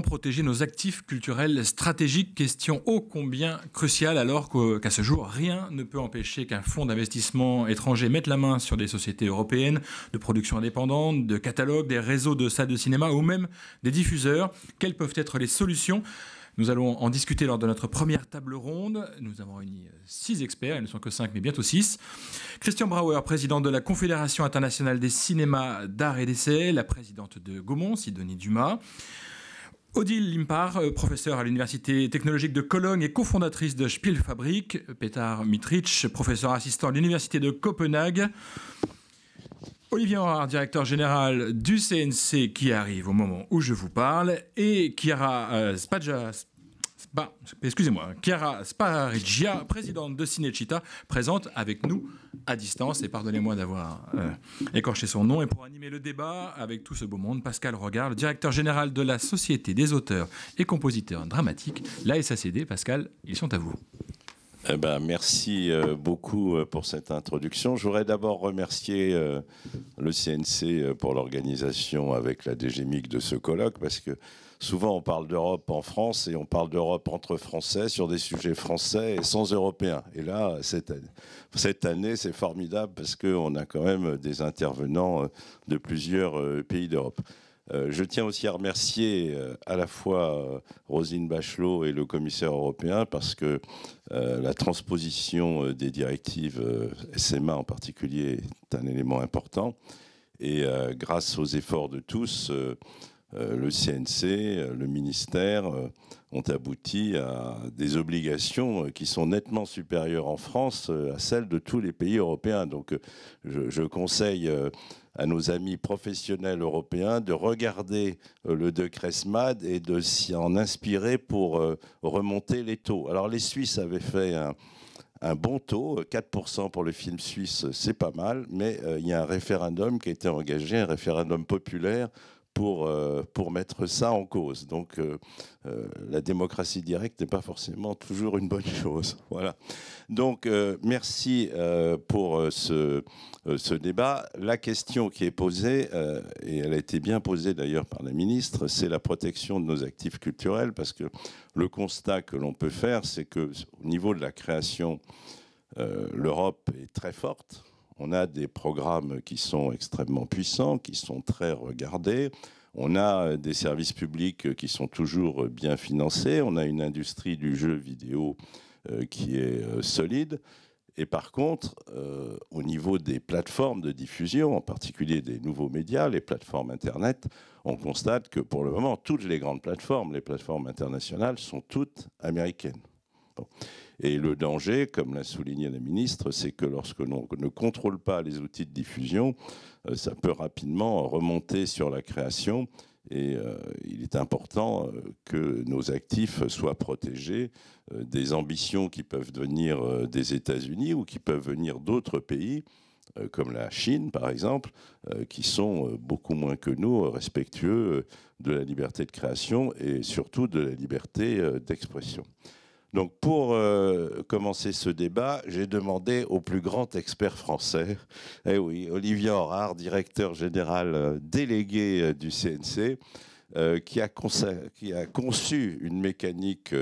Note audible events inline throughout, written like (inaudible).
protéger nos actifs culturels stratégiques Question ô combien cruciale alors qu'à ce jour, rien ne peut empêcher qu'un fonds d'investissement étranger mette la main sur des sociétés européennes de production indépendante, de catalogues, des réseaux de salles de cinéma ou même des diffuseurs. Quelles peuvent être les solutions nous allons en discuter lors de notre première table ronde. Nous avons réuni six experts, ils ne sont que cinq, mais bientôt six. Christian Brauer, président de la Confédération internationale des cinémas d'art et d'essai, la présidente de Gaumont, Sidonie Dumas. Odile Limpar, euh, professeur à l'Université technologique de Cologne et cofondatrice de Spielfabrik. Petar Mitrich, professeur assistant à l'Université de Copenhague. Olivier Horard, directeur général du CNC, qui arrive au moment où je vous parle. Et Kiara euh, Spadja, excusez-moi, Chiara Sparigia, présidente de Cinecita, présente avec nous à distance. Et pardonnez-moi d'avoir euh, écorché son nom. Et pour animer le débat avec tout ce beau monde, Pascal Regard, directeur général de la Société des auteurs et compositeurs dramatiques, la SACD. Pascal, ils sont à vous. Eh ben, merci euh, beaucoup euh, pour cette introduction. Je voudrais d'abord remercier le CNC pour l'organisation avec la DGMIC de ce colloque parce que souvent on parle d'Europe en France et on parle d'Europe entre Français sur des sujets français et sans Européens. Et là, cette, année, c'est formidable parce qu'on a quand même des intervenants euh, de plusieurs euh, pays d'Europe. Euh, je tiens aussi à remercier à la fois Rosine Bachelot et le commissaire européen parce que la transposition des directives SMA en particulier est un élément important. Et grâce aux efforts de tous, euh, le CNC, euh, le ministère euh, ont abouti à des obligations qui sont nettement supérieures en France à celles de tous les pays européens. Donc je, conseille à nos amis professionnels européens de regarder le décret SMAD et de s'y en inspirer pour remonter les taux. Alors les Suisses avaient fait un, un bon taux, 4% pour le film suisse, c'est pas mal, mais il y a un référendum qui a été engagé, un référendum populaire euh, pour, mettre ça en cause. Donc euh, euh, la démocratie directe n'est pas forcément toujours une bonne (laughs) chose. Voilà. Donc merci pour ce, ce débat. La question qui est posée, et elle a été bien posée d'ailleurs par la ministre, c'est la protection de nos actifs culturels, parce que le constat que l'on peut faire, c'est qu'au niveau de la création, l'Europe est très forte on a des programmes qui sont extrêmement puissants, qui sont très regardés. On a euh, des services publics euh, qui sont toujours euh, bien financés. On a une industrie du jeu vidéo qui est solide. Et par contre, au niveau des plateformes de diffusion, en particulier des nouveaux médias, les plateformes Internet, on constate que pour le moment, toutes les grandes plateformes, les plateformes internationales, sont toutes américaines. Et le danger, comme l'a souligné la ministre, c'est que lorsque l'on ne contrôle pas les outils de diffusion, euh, ça peut rapidement remonter sur la création. Et euh, il est important euh, que nos actifs soient protégés des ambitions qui peuvent venir des États-Unis ou qui peuvent venir d'autres pays comme la Chine par exemple, qui sont beaucoup moins que nous respectueux de la liberté de création et surtout de la liberté d'expression. Donc pour euh, commencer ce débat, j'ai demandé au plus grand expert français, eh oui, Olivier Horard, directeur général euh, délégué euh, du CNC, qui, a conçu une mécanique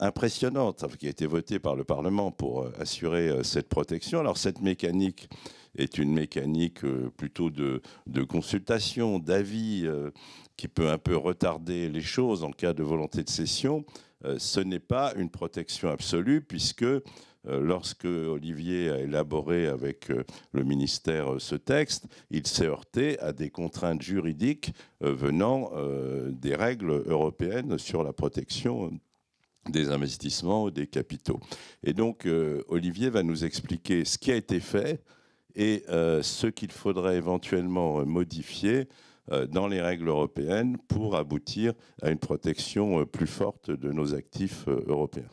impressionnante, qui a été votée par le Parlement pour assurer cette protection. Alors cette mécanique est une mécanique plutôt de, de consultation, d'avis, qui peut un peu retarder les choses en cas de volonté de cession. Euh, ce n'est pas une protection absolue, puisque euh, lorsque Olivier a élaboré avec euh, le ministère ce texte, il s'est heurté à des contraintes juridiques venant des règles européennes sur la protection des investissements ou des capitaux. Et donc, Olivier va nous expliquer ce qui a été fait et ce qu'il faudrait éventuellement modifier euh, dans les règles européennes pour aboutir à une protection euh, plus forte de nos actifs euh, européens.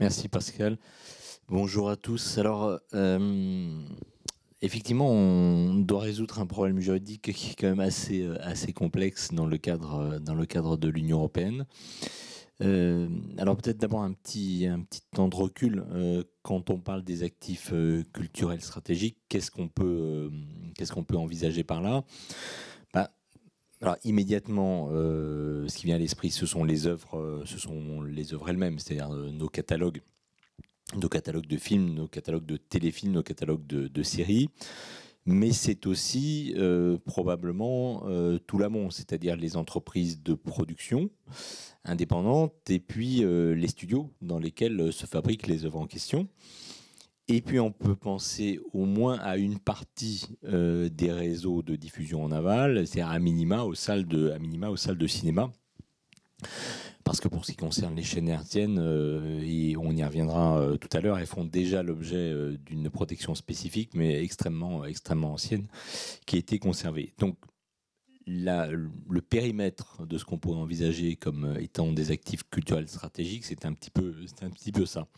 Merci Pascal. Bonjour à tous. Alors, effectivement, on doit résoudre un problème juridique qui est quand même assez, assez complexe dans le cadre, dans le cadre de l'Union européenne. alors peut-être d'abord un petit, un petit temps de recul. quand on parle des actifs culturels stratégiques, qu'est-ce qu'on peut, Qu'est-ce qu'on peut envisager par là bah, alors immédiatement, euh, ce qui vient à l'esprit, ce sont les œuvres, euh, ce sont les œuvres elles-mêmes, c'est-à-dire euh, nos catalogues, nos catalogues de films, nos catalogues de téléfilms, nos catalogues de, séries mais c'est aussi probablement tout l'amont, c'est-à-dire les entreprises de production indépendantes et puis les studios dans lesquels se fabriquent les œuvres en question. Et puis on peut penser au moins à une partie euh, des réseaux de diffusion en aval, c'est-à-dire à minima aux salles de, minima aux salles de cinéma. Parce que pour ce qui concerne les chaînes hertziennes, euh, et on y reviendra euh, tout à l'heure, elles font déjà l'objet d'une protection spécifique, mais extrêmement, extrêmement ancienne, qui a été conservée. Donc le périmètre de ce qu'on pourrait envisager comme étant des actifs culturels stratégiques, c'est un, petit peu, un petit peu ça.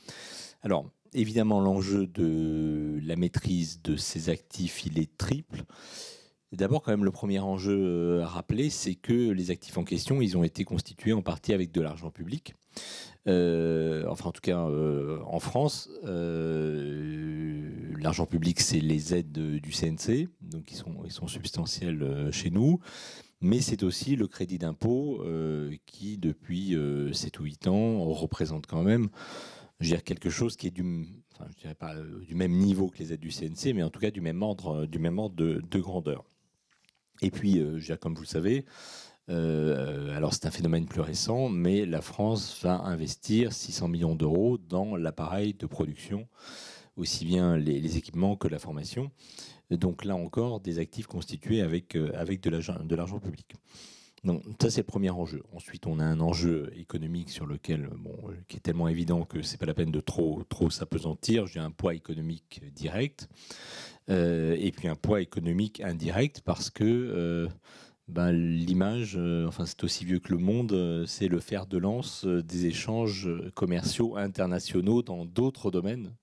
Alors, évidemment, l'enjeu de la maîtrise de ces actifs, il est triple. D'abord, quand même, le premier enjeu euh, à rappeler, c'est que les actifs en question, ils ont été constitués en partie avec de l'argent public. Euh, enfin, en tout cas, euh, en France, l'argent public, c'est les aides du CNC, donc ils sont, ils sont substantiels chez nous. Mais c'est aussi le crédit d'impôt qui, depuis 7 ou 8 ans, représente quand même je quelque chose qui est euh, du, même niveau que les aides du CNC, mais en tout cas du même ordre, euh, du même ordre de, grandeur. Et puis, euh, comme vous le savez, alors c'est un phénomène plus récent, mais la France va investir 600 millions d'euros dans l'appareil de production, aussi bien les, les, équipements que la formation. Donc là encore, des actifs constitués avec, avec de l'argent public. Donc ça c'est le premier enjeu. Ensuite on a un enjeu économique sur lequel bon, qui est tellement évident que c'est pas la peine de trop trop s'apesantir. J'ai un poids économique direct euh, et puis un poids économique indirect parce que euh, ben, l'image, euh, enfin c'est aussi vieux que le monde, c'est le fer de lance des échanges commerciaux internationaux dans d'autres domaines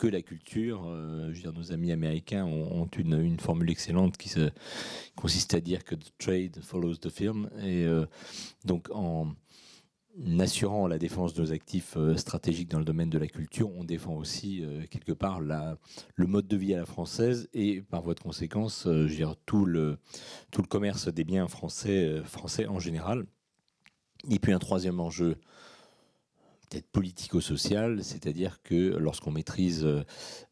que la culture. Euh, je veux nos amis américains ont, une, formule excellente qui se, consiste à dire que the trade follows the firm. Et euh, donc, en assurant la défense de nos actifs euh, stratégiques dans le domaine de la culture, on défend aussi quelque part la, le mode de vie à la française et par voie de conséquence, je dirais, tout le, tout le commerce des biens français, français en général. Et puis un troisième enjeu peut politico politico-social, c'est-à-dire que lorsqu'on maîtrise euh,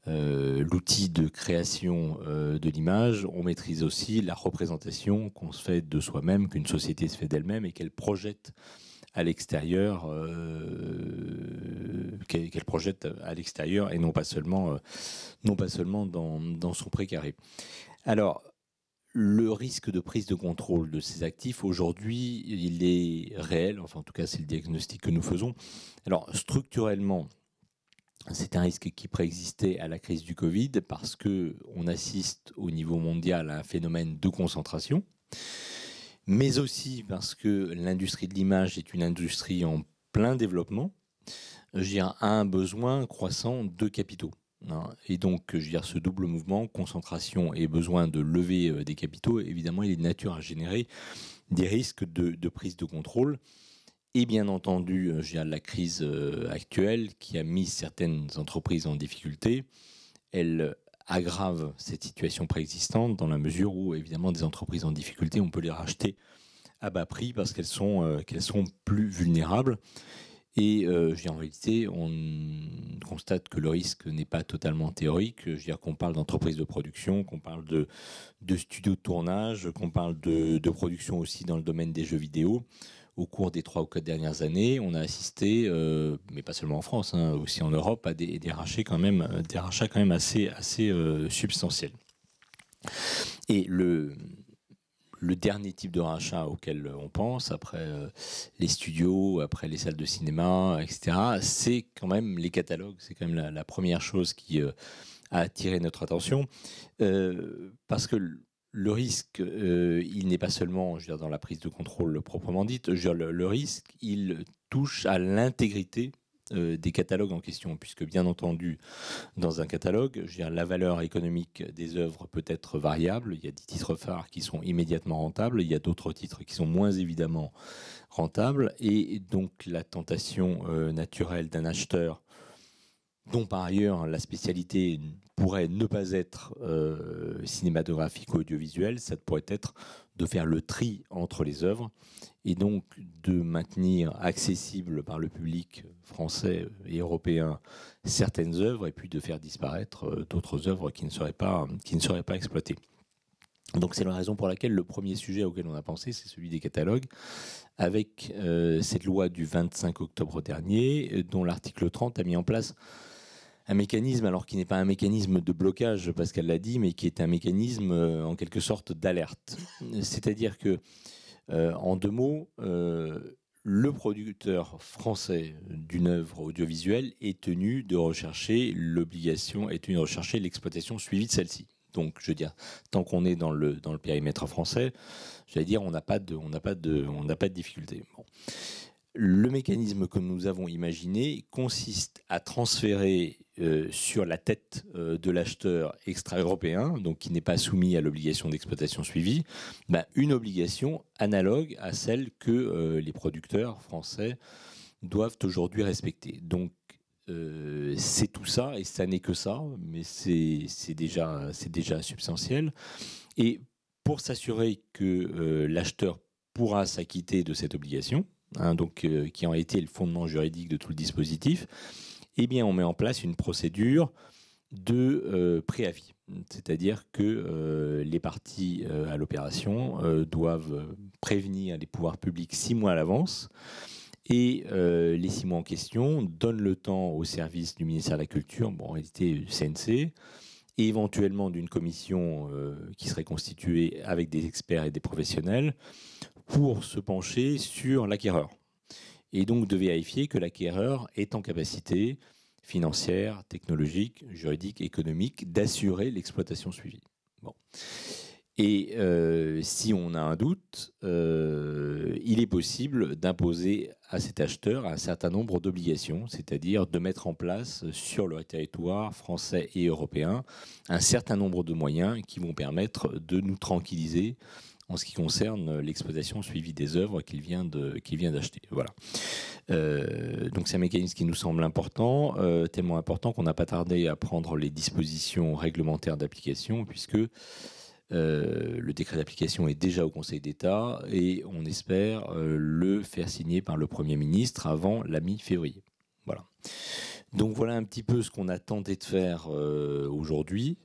euh, l'outil de création euh, de l'image, on maîtrise aussi la représentation qu'on se fait de soi-même, qu'une société se fait d'elle-même et qu'elle projette à l'extérieur, qu'elle projette à l'extérieur et non pas seulement, non pas seulement dans, dans son précaré. Alors, le risque de prise de contrôle de ces actifs, aujourd'hui, il est réel, enfin en tout cas c'est le diagnostic que nous faisons. Alors structurellement, c'est un risque qui préexistait à la crise du Covid parce que on assiste au niveau mondial à un phénomène de concentration, mais aussi parce que l'industrie de l'image est une industrie en plein développement, je dirais, un besoin croissant de capitaux. Hein, et donc, je veux dire, ce double mouvement, concentration et besoin de lever euh, des capitaux, évidemment, il est de nature à générer des risques de, prise de contrôle. Et bien entendu, euh, la crise euh, actuelle qui a mis certaines entreprises en difficulté, elle aggrave cette situation préexistante dans la mesure où, évidemment, des entreprises en difficulté, on peut les racheter à bas prix parce qu'elles sont, qu'elles sont plus vulnérables. Et euh, en réalité, on constate que le risque n'est pas totalement théorique. Je veux dire qu'on parle d'entreprises de production, qu'on parle de, de studios de tournage, qu'on parle de, production aussi dans le domaine des jeux vidéo. Au cours des trois ou quatre dernières années, on a assisté, euh, mais pas seulement en France, hein, aussi en Europe, à des, rachats quand même, des rachats quand même assez, euh, substantiels. Et le, le dernier type de rachat auquel euh, on pense, après euh, les studios, après les salles de cinéma, etc., c'est quand même les catalogues. C'est quand même la, première chose qui euh, a attiré notre attention. parce que le risque, il n'est pas seulement je dans la prise de contrôle proprement dite, le, risque, il touche à l'intégrité euh, des catalogues en question, puisque bien entendu, dans un catalogue, je la valeur économique des œuvres peut être variable. Il y a des titres phares qui sont immédiatement rentables, il y a d'autres titres qui sont moins évidemment rentables, et donc la tentation euh, naturelle d'un acheteur dont par ailleurs la spécialité pourrait ne pas être euh, cinématographique ou audiovisuelle, ça pourrait être de faire le tri entre les œuvres et donc de maintenir accessible par le public français et européen certaines œuvres et puis de faire disparaître euh, d'autres œuvres qui ne seraient pas, qui ne pas exploitées. Donc c'est la raison pour laquelle le premier sujet auquel on a pensé, c'est celui des catalogues, avec euh, cette loi du 25 octobre dernier, euh, dont l'article 30 a mis en place un mécanisme, alors qui n'est pas un mécanisme de blocage, Pascal l'a dit, mais qui est un mécanisme en quelque sorte d'alerte. C'est-à-dire que, en deux mots, le producteur français d'une œuvre audiovisuelle est tenu de rechercher l'obligation, est tenu de rechercher l'exploitation suivie de celle-ci. Donc, je veux dire, tant qu'on est dans le, dans le périmètre français, je j'allais dire, on n'a pas de, on pas pas de difficulté le mécanisme que nous avons imaginé consiste à transférer euh, sur la tête euh, de l'acheteur extra-européen, donc qui n'est pas soumis à l'obligation d'exploitation suivie, bah, une obligation analogue à celle que euh, les producteurs français doivent aujourd'hui respecter. Donc c'est tout ça, et ça n'est que ça, mais c'est déjà substantiel. Et pour s'assurer que l'acheteur pourra s'acquitter de cette obligation, Hein, donc, euh, qui ont été le fondement juridique de tout le dispositif, eh bien, on met en place une procédure de euh, préavis. C'est-à-dire que euh, les parties à l'opération doivent prévenir les pouvoirs publics six mois à l'avance. Et les six mois en question donnent le temps au service du ministère de la Culture, bon, en réalité du CNC, et éventuellement d'une commission qui serait constituée avec des experts et des professionnels pour se pencher sur l'acquéreur. Et donc de vérifier que l'acquéreur est en capacité financière, technologique, juridique, économique d'assurer l'exploitation suivie. Et euh, si on a un doute, euh, il est possible d'imposer à cet acheteur un certain nombre d'obligations, c'est-à-dire de mettre en place sur le territoire français et européen un certain nombre de moyens qui vont permettre de nous tranquilliser en ce qui concerne euh, l'exploitation suivie des œuvres qu'il vient d'acheter. voilà. Euh, donc c'est un mécanisme qui nous semble important, euh, tellement important qu'on n'a pas tardé à prendre les dispositions réglementaires d'application, puisque le décret d'application est déjà au Conseil d'État et on espère le faire signer par le Premier ministre avant la mi-février. Voilà. Donc voilà un petit peu ce qu'on a tenté de faire aujourd'hui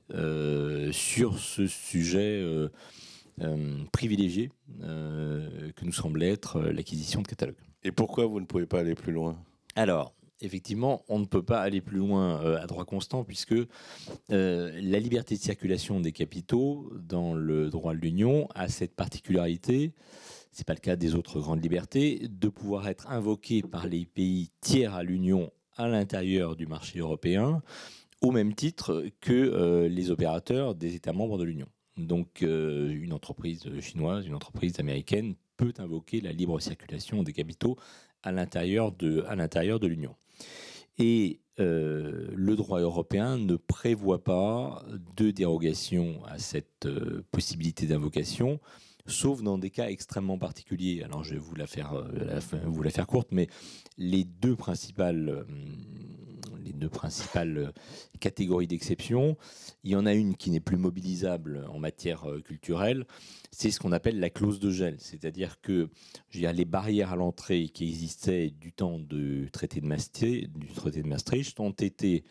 sur ce sujet euh, privilégié euh, que nous semble être euh, l'acquisition de catalogues. Et pourquoi vous ne pouvez pas aller plus loin Alors, effectivement, on ne peut pas aller plus loin à droit constant puisque la liberté de circulation des capitaux dans le droit de l'Union a cette particularité, ce n'est pas le cas des autres grandes libertés, de pouvoir être invoquée par les pays tiers à l'Union à l'intérieur du marché européen au même titre que les opérateurs des États membres de l'Union. Donc euh, une entreprise chinoise, une entreprise américaine peut invoquer la libre circulation des capitaux à l'intérieur de l'Union. Et euh, le droit européen ne prévoit pas de dérogation à cette euh, possibilité d'invocation, sauf dans des cas extrêmement particuliers. Alors je vais vous vous la faire courte, mais les deux principales les deux principales euh, catégories d'exception. Il y en a une qui n'est plus mobilisable en matière euh, culturelle, c'est ce qu'on appelle la clause de gel, c'est-à-dire que les barrières à l'entrée qui existaient du temps du traité de Maastricht, traité de Maastricht ont été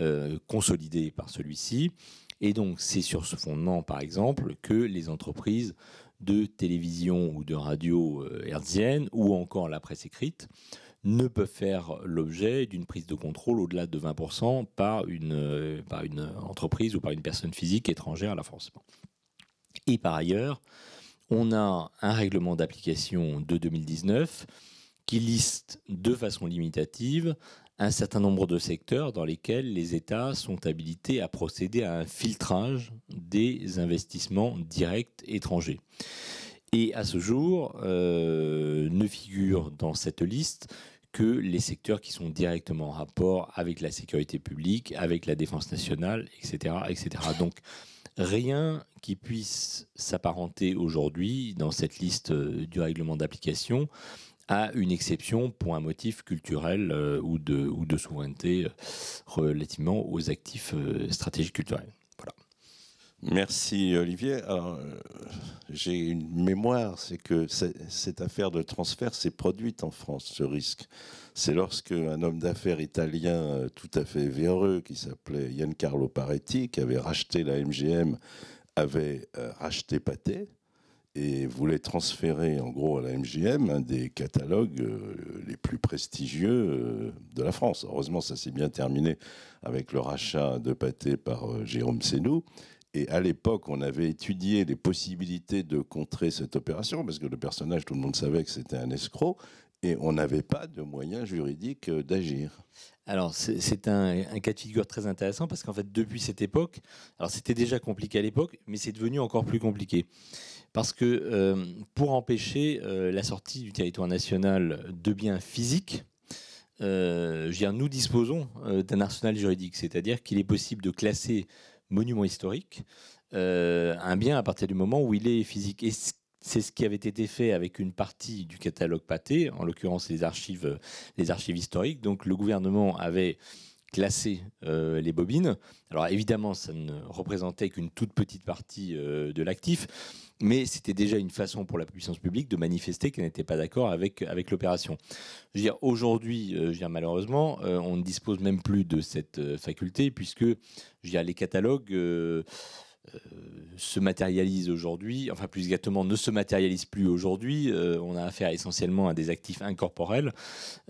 euh, consolidées par celui-ci. Et donc, c'est sur ce fondement, par exemple, que les entreprises de télévision ou de radio hertzienne, ou encore la presse écrite, ne peut faire l'objet d'une prise de contrôle au-delà de 20% par une, euh, par une entreprise ou par une personne physique étrangère à la France. Et par ailleurs, on a un règlement d'application de 2019 qui liste de façon limitative un certain nombre de secteurs dans lesquels les États sont habilités à procéder à un filtrage des investissements directs étrangers. Et à ce jour, euh, ne figurent dans cette liste que les secteurs qui sont directement en rapport avec la sécurité publique, avec la défense nationale, etc. Donc rien qui puisse s'apparenter aujourd'hui dans cette liste euh, du règlement d'application à une exception pour un motif culturel euh, ou, de, souveraineté relativement aux actifs stratégiques culturels. Merci Olivier. Euh, j'ai une mémoire, c'est que cette affaire de transfert s'est produite en France, ce risque. C'est lorsque un homme d'affaires italien euh, tout à fait véreux, qui s'appelait Giancarlo Paretti, qui avait racheté la MGM, avait euh, racheté Pathé et voulait transférer en gros à la MGM un des catalogues les plus prestigieux de la France. Heureusement, ça s'est bien terminé avec le rachat de Pâté par Jérôme Sénou. Et à l'époque, on avait étudié les possibilités de contrer cette opération, parce que le personnage, tout le monde savait que c'était un escroc, et on n'avait pas de moyens juridiques euh, d'agir. Alors, c'est un, cas de figure très intéressant, parce qu'en fait, depuis cette époque, alors c'était déjà compliqué à l'époque, mais c'est devenu encore plus compliqué. Parce que euh, pour empêcher euh, la sortie du territoire national de biens physiques, nous disposons d'un arsenal juridique, c'est-à-dire qu'il est possible de classer monument historique, euh, un bien à partir du moment où il est physique. Et c'est ce qui avait été fait avec une partie du catalogue pâté, en l'occurrence les archives, les archives historiques. Donc le gouvernement avait classer euh, les bobines. Alors évidemment, ça ne représentait qu'une toute petite partie euh, de l'actif, mais c'était déjà une façon pour la puissance publique de manifester qu'elle n'était pas d'accord avec, avec l'opération. aujourd'hui, euh, malheureusement, on ne dispose même plus de cette faculté, puisque je les catalogues se matérialise aujourd'hui, enfin plus exactement ne se matérialise plus aujourd'hui. Euh, on a affaire essentiellement à des actifs incorporels.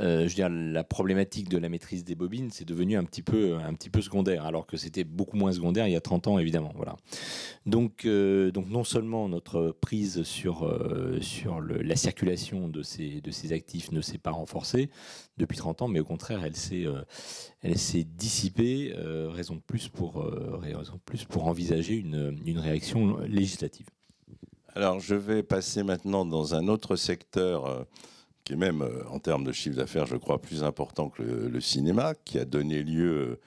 Euh, je veux dire, la problématique de la maîtrise des bobines, c'est devenu un petit, peu, un petit peu secondaire, alors que c'était beaucoup moins secondaire il y a 30 ans, évidemment. Voilà. Donc, euh, donc non seulement notre prise sur, sur la circulation de ces, de ces actifs ne s'est pas renforcée, depuis 30 ans, mais au contraire, elle s'est, euh, elle s'est dissipée, euh, raison, de plus pour, euh, raison plus pour envisager une, une, réaction législative. Alors, je vais passer maintenant dans un autre secteur qui est même, en termes de chiffre d'affaires, je crois, plus important que le cinéma, qui a donné lieu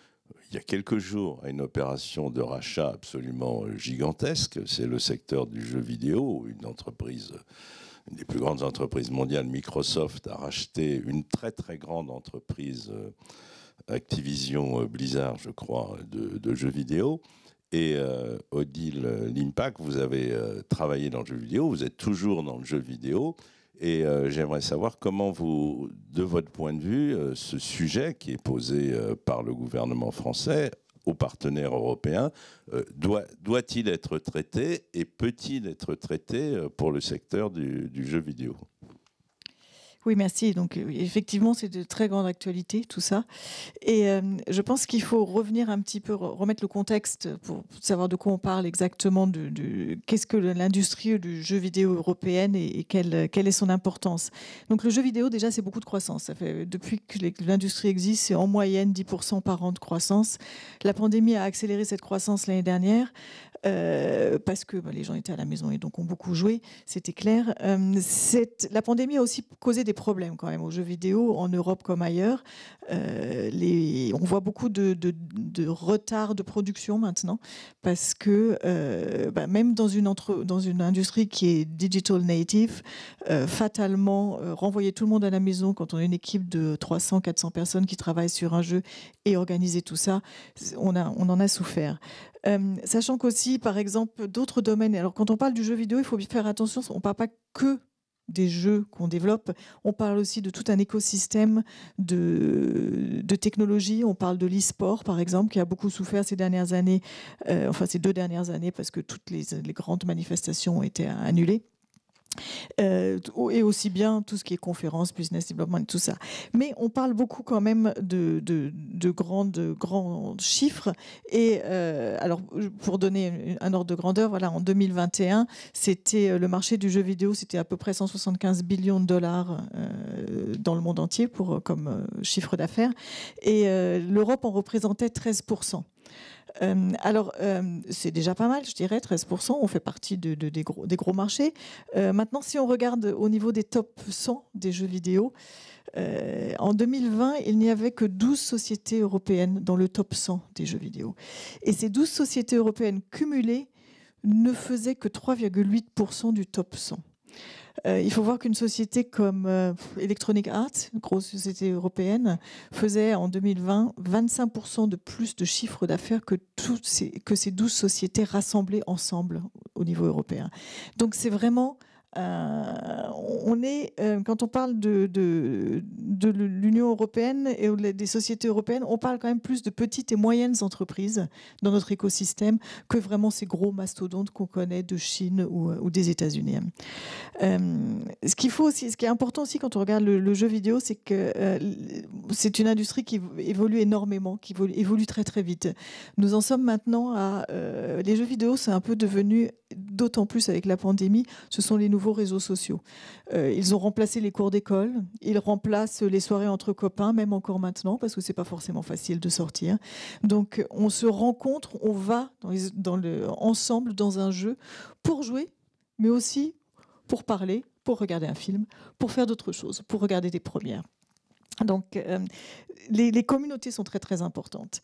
il y a quelques jours à une opération de rachat absolument gigantesque. C'est le secteur du jeu vidéo, une entreprise une des plus grandes entreprises mondiales, Microsoft, a racheté une très très grande entreprise, euh, Activision euh, Blizzard, je crois, de, jeux vidéo. Et euh, Odile Limpac, vous avez travaillé dans le jeu vidéo, vous êtes toujours dans le jeu vidéo. Et j'aimerais savoir comment vous, de votre point de vue, ce sujet qui est posé par le gouvernement français aux partenaires européens, euh, doit, doit-il être traité et peut-il être traité euh, pour le secteur du jeu vidéo oui, merci. Donc, euh, effectivement, c'est de très grande actualité, tout ça. Et euh, je pense qu'il faut revenir un petit peu, remettre le contexte pour savoir de quoi on parle exactement, de, qu'est-ce que l'industrie du jeu vidéo européenne et, quelle, quelle, est son importance. Donc, le jeu vidéo, déjà, c'est beaucoup de croissance. Ça fait, depuis que l'industrie existe, c'est en moyenne 10% par an de croissance. La pandémie a accéléré cette croissance l'année dernière. Euh, parce que bah, les gens étaient à la maison et donc ont beaucoup joué, c'était clair. la pandémie a aussi causé des problèmes quand même aux jeux vidéo en Europe comme ailleurs. Euh, les, on voit beaucoup de, de, retard de production maintenant parce que euh, bah, même dans une, dans une industrie qui est digital native, euh, fatalement, renvoyer tout le monde à la maison quand on a une équipe de 300, 400 personnes qui travaillent sur un jeu et organiser tout ça, on, a, on en a souffert. sachant qu'aussi, par exemple, d'autres domaines. Alors, quand on parle du jeu vidéo, il faut faire attention. On ne parle pas que des jeux qu'on développe. On parle aussi de tout un écosystème de, de technologies. On parle de l'e-sport, par exemple, qui a beaucoup souffert ces dernières années, euh, enfin ces deux dernières années, parce que toutes les grandes manifestations ont été annulées. Euh, et aussi bien tout ce qui est conférence, business development, tout ça. Mais on parle beaucoup quand même de, de, de grands, chiffres. Et euh, alors, pour donner un ordre de grandeur, voilà, en 2021, c'était euh, le marché du jeu vidéo, c'était à peu près 175 billions de dollars dans le monde entier pour, comme chiffre d'affaires. Et l'Europe en représentait 13%. Euh, alors, euh, c'est déjà pas mal, je dirais, 13%. On fait partie de, des, gros, des, gros, marchés. Euh, maintenant, si on regarde au niveau des top 100 des jeux vidéo, en 2020, il n'y avait que 12 sociétés européennes dans le top 100 des jeux vidéo. Et ces 12 sociétés européennes cumulées ne faisaient que 3,8% du top 100. Euh, il faut voir qu'une société comme euh, Electronic Arts, une grosse société européenne, faisait en 2020 25% de plus de chiffre d'affaires que, toutes ces, que ces 12 sociétés rassemblées ensemble au niveau européen. Donc c'est vraiment euh, on est, euh, quand on parle de, de, l'Union européenne et des sociétés européennes, on parle quand même plus de petites et moyennes entreprises dans notre écosystème que vraiment ces gros mastodontes qu'on connaît de Chine ou, euh, des États-Unis. ce qu'il faut aussi, ce qui est important aussi quand on regarde le, jeu vidéo, c'est que c'est une industrie qui évolue énormément, qui évolue, très très vite. Nous en sommes maintenant à les jeux vidéo, c'est un peu devenu d'autant plus avec la pandémie, ce sont les nouveaux réseaux sociaux. Euh, ils ont remplacé les cours d'école, ils remplacent les soirées entre copains, même encore maintenant, parce que ce n'est pas forcément facile de sortir. Donc on se rencontre, on va dans, ensemble dans un jeu pour jouer, mais aussi pour parler, pour regarder un film, pour faire d'autres choses, pour regarder des premières. Donc, euh, les, communautés sont très très importantes.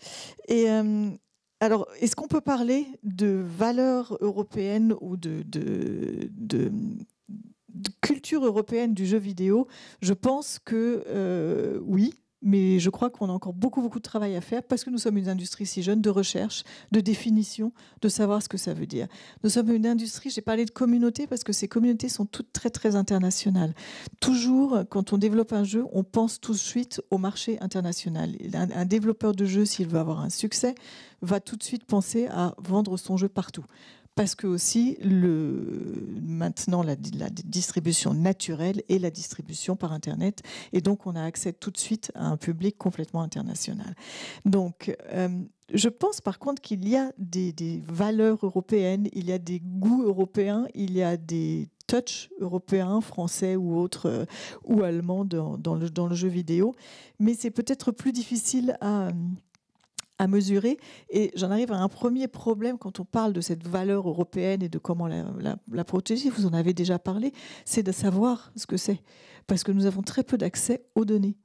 Et euh, alors, est-ce qu'on peut parler de valeurs européennes ou de, culture européenne du jeu vidéo Je pense que euh, oui, mais je crois qu'on a encore beaucoup, beaucoup de travail à faire parce que nous sommes une industrie si jeune de recherche, de définition, de savoir ce que ça veut dire. Nous sommes une industrie, j'ai parlé de communauté parce que ces communautés sont toutes très, très internationales. Toujours, quand on développe un jeu, on pense tout de suite au marché international. Un, développeur de jeu, s'il veut avoir un succès, va tout de suite penser à vendre son jeu partout parce que aussi le, maintenant la, la, distribution naturelle et la distribution par Internet, et donc on a accès tout de suite à un public complètement international. Donc euh, je pense par contre qu'il y a des, valeurs européennes, il y a des goûts européens, il y a des touch européens, français ou autres euh, ou allemands dans, le, dans, le, jeu vidéo. Mais c'est peut-être plus difficile à, à mesurer. Et j'en arrive à un premier problème quand on parle de cette valeur européenne et de comment la, protéger. Vous en avez déjà parlé. C'est de savoir ce que c'est. Parce que nous avons très peu d'accès aux données.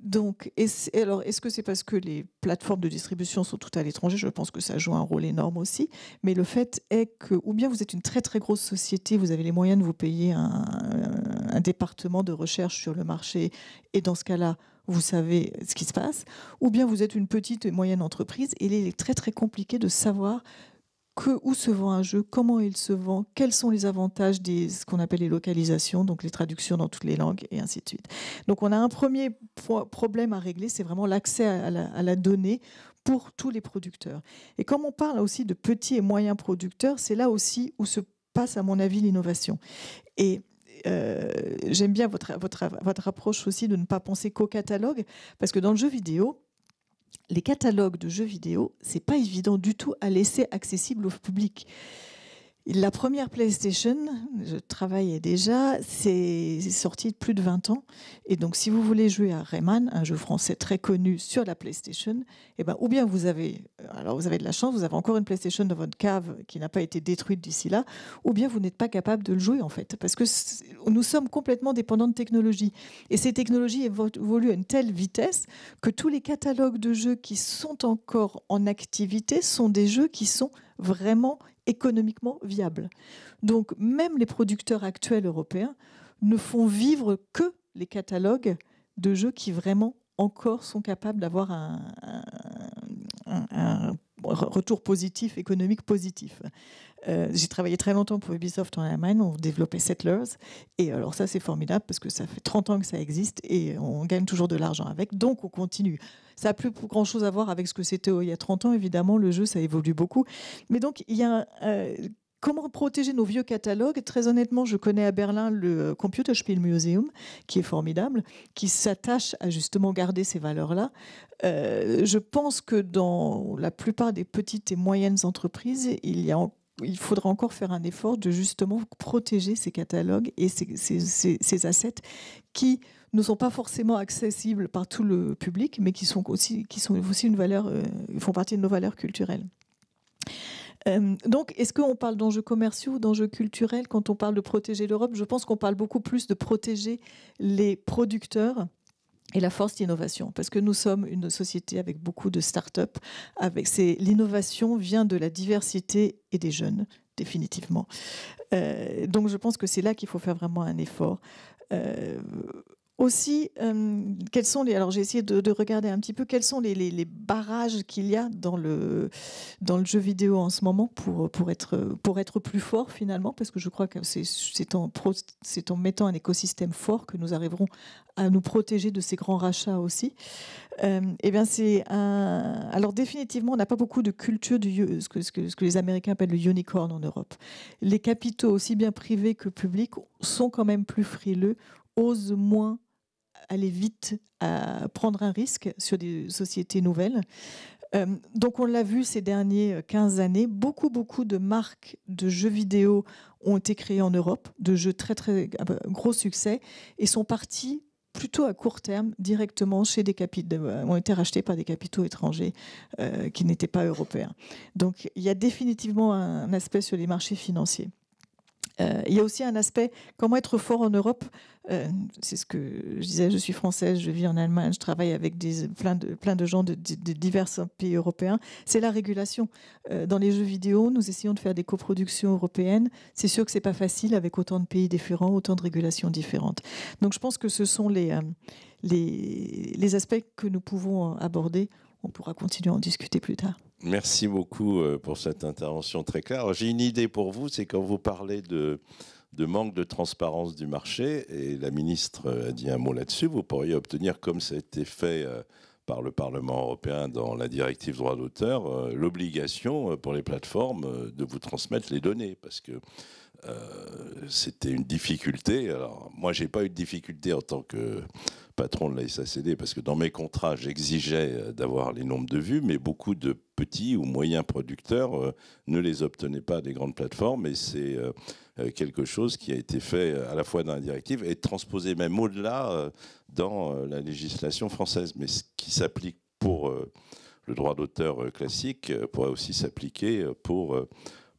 Donc, est alors, est-ce que c'est parce que les plateformes de distribution sont toutes à l'étranger Je pense que ça joue un rôle énorme aussi. Mais le fait est que, ou bien vous êtes une très très grosse société, vous avez les moyens de vous payer un département de recherche sur le marché, et dans ce cas-là, vous savez ce qui se passe, ou bien vous êtes une petite et moyenne entreprise et il est très très compliqué de savoir que, où se vend un jeu, comment il se vend, quels sont les avantages des ce qu'on appelle les localisations, donc les traductions dans toutes les langues, et ainsi de suite. Donc on a un premier problème à régler, c'est vraiment l'accès à, la, à la donnée pour tous les producteurs. Et comme on parle aussi de petits et moyens producteurs, c'est là aussi où se passe, à mon avis, l'innovation. Et euh, j'aime bien votre, votre, votre approche aussi de ne pas penser qu'au catalogue, parce que dans le jeu vidéo, les catalogues de jeux vidéo, c'est pas évident du tout à laisser accessible au public. La première PlayStation, je travaillais déjà, c'est sorti de plus de 20 ans. Et donc, si vous voulez jouer à Rayman, un jeu français très connu sur la PlayStation, eh ben, ou bien vous avez, euh, alors vous avez de la chance, vous avez encore une PlayStation dans votre cave qui n'a pas été détruite d'ici là, ou bien vous n'êtes pas capable de le jouer en fait, parce que nous sommes complètement dépendants de technologie. Et ces technologies évoluent à une telle vitesse que tous les catalogues de jeux qui sont encore en activité sont des jeux qui sont vraiment économiquement viable. Donc même les producteurs actuels européens ne font vivre que les catalogues de jeux qui vraiment encore sont capables d'avoir un, retour positif, économique positif. Euh, j'ai travaillé très longtemps pour Ubisoft en Allemagne, on développait Settlers. Et alors ça, c'est formidable parce que ça fait 30 ans que ça existe et on gagne toujours de l'argent avec, donc on continue. Ça n'a plus grand-chose à voir avec ce que c'était oh, il y a 30 ans, évidemment, le jeu, ça évolue beaucoup. Mais donc, il y a... Euh, comment protéger nos vieux catalogues Très honnêtement, je connais à Berlin le Computer Museum, qui est formidable, qui s'attache à justement garder ces valeurs-là. Euh, je pense que dans la plupart des petites et moyennes entreprises, il y a encore il faudra encore faire un effort de justement protéger ces catalogues et ces, assets qui ne sont pas forcément accessibles par tout le public, mais qui sont aussi, qui sont aussi une valeur, euh, font partie de nos valeurs culturelles. Euh, donc, est-ce qu'on parle d'enjeux commerciaux ou d'enjeux culturels quand on parle de protéger l'Europe Je pense qu'on parle beaucoup plus de protéger les producteurs et la force d'innovation, parce que nous sommes une société avec beaucoup de start-up. L'innovation vient de la diversité et des jeunes, définitivement. Euh, donc je pense que c'est là qu'il faut faire vraiment un effort. Euh, aussi, euh, quels sont les. Alors, j'ai essayé de, regarder un petit peu quels sont les, barrages qu'il y a dans le, dans le jeu vidéo en ce moment pour, pour, être, pour être plus fort finalement, parce que je crois que c'est en, en mettant un écosystème fort que nous arriverons à nous protéger de ces grands rachats aussi. et euh, eh bien, c'est un. Alors, définitivement, on n'a pas beaucoup de culture du ce ce que, ce que les Américains appellent le unicorn en Europe. Les capitaux, aussi bien privés que publics, sont quand même plus frileux osent moins aller vite à prendre un risque sur des sociétés nouvelles. Euh, donc on l'a vu ces dernières 15 euh, années, beaucoup, beaucoup de marques de jeux vidéo ont été créées en Europe, de jeux très, très ah bah, gros succès, et sont partis plutôt à court terme directement chez des capitaux, euh, ont été rachetés par des capitaux étrangers qui n'étaient pas européens. Donc il y a définitivement un aspect sur les marchés financiers. Euh, il y a aussi un aspect, comment être fort en Europe euh, C'est ce que je disais, je suis française, je vis en Allemagne, je travaille avec des, plein, de, plein de gens de, divers pays européens. C'est la régulation. Euh, dans les jeux vidéo, nous essayons de faire des coproductions européennes. C'est sûr que ce n'est pas facile avec autant de pays différents, autant de régulations différentes. Donc je pense que ce sont les, les, les aspects que nous pouvons aborder. On pourra continuer à en discuter plus tard. Merci beaucoup euh, pour cette intervention très claire. J'ai une idée pour vous, c'est quand vous parlez de, de manque de transparence du marché, et la ministre euh, a dit un mot là-dessus, vous pourriez obtenir, comme ça a été fait euh, par le Parlement européen dans la directive droit d'auteur, l'obligation pour les plateformes de vous transmettre les données, parce que euh, c'était une difficulté. Alors, moi, n'ai pas eu de difficulté en tant que patron de la SACD, parce que dans mes contrats, j'exigeais euh, d'avoir les nombres de vues, mais beaucoup de petits ou moyens producteurs euh, ne les obtenaient pas des grandes plateformes, et c'est quelque chose qui a été fait à la fois dans la directive et transposé même au-delà dans la législation française, mais ce qui s'applique pour le droit d'auteur classique pourrait aussi s'appliquer pour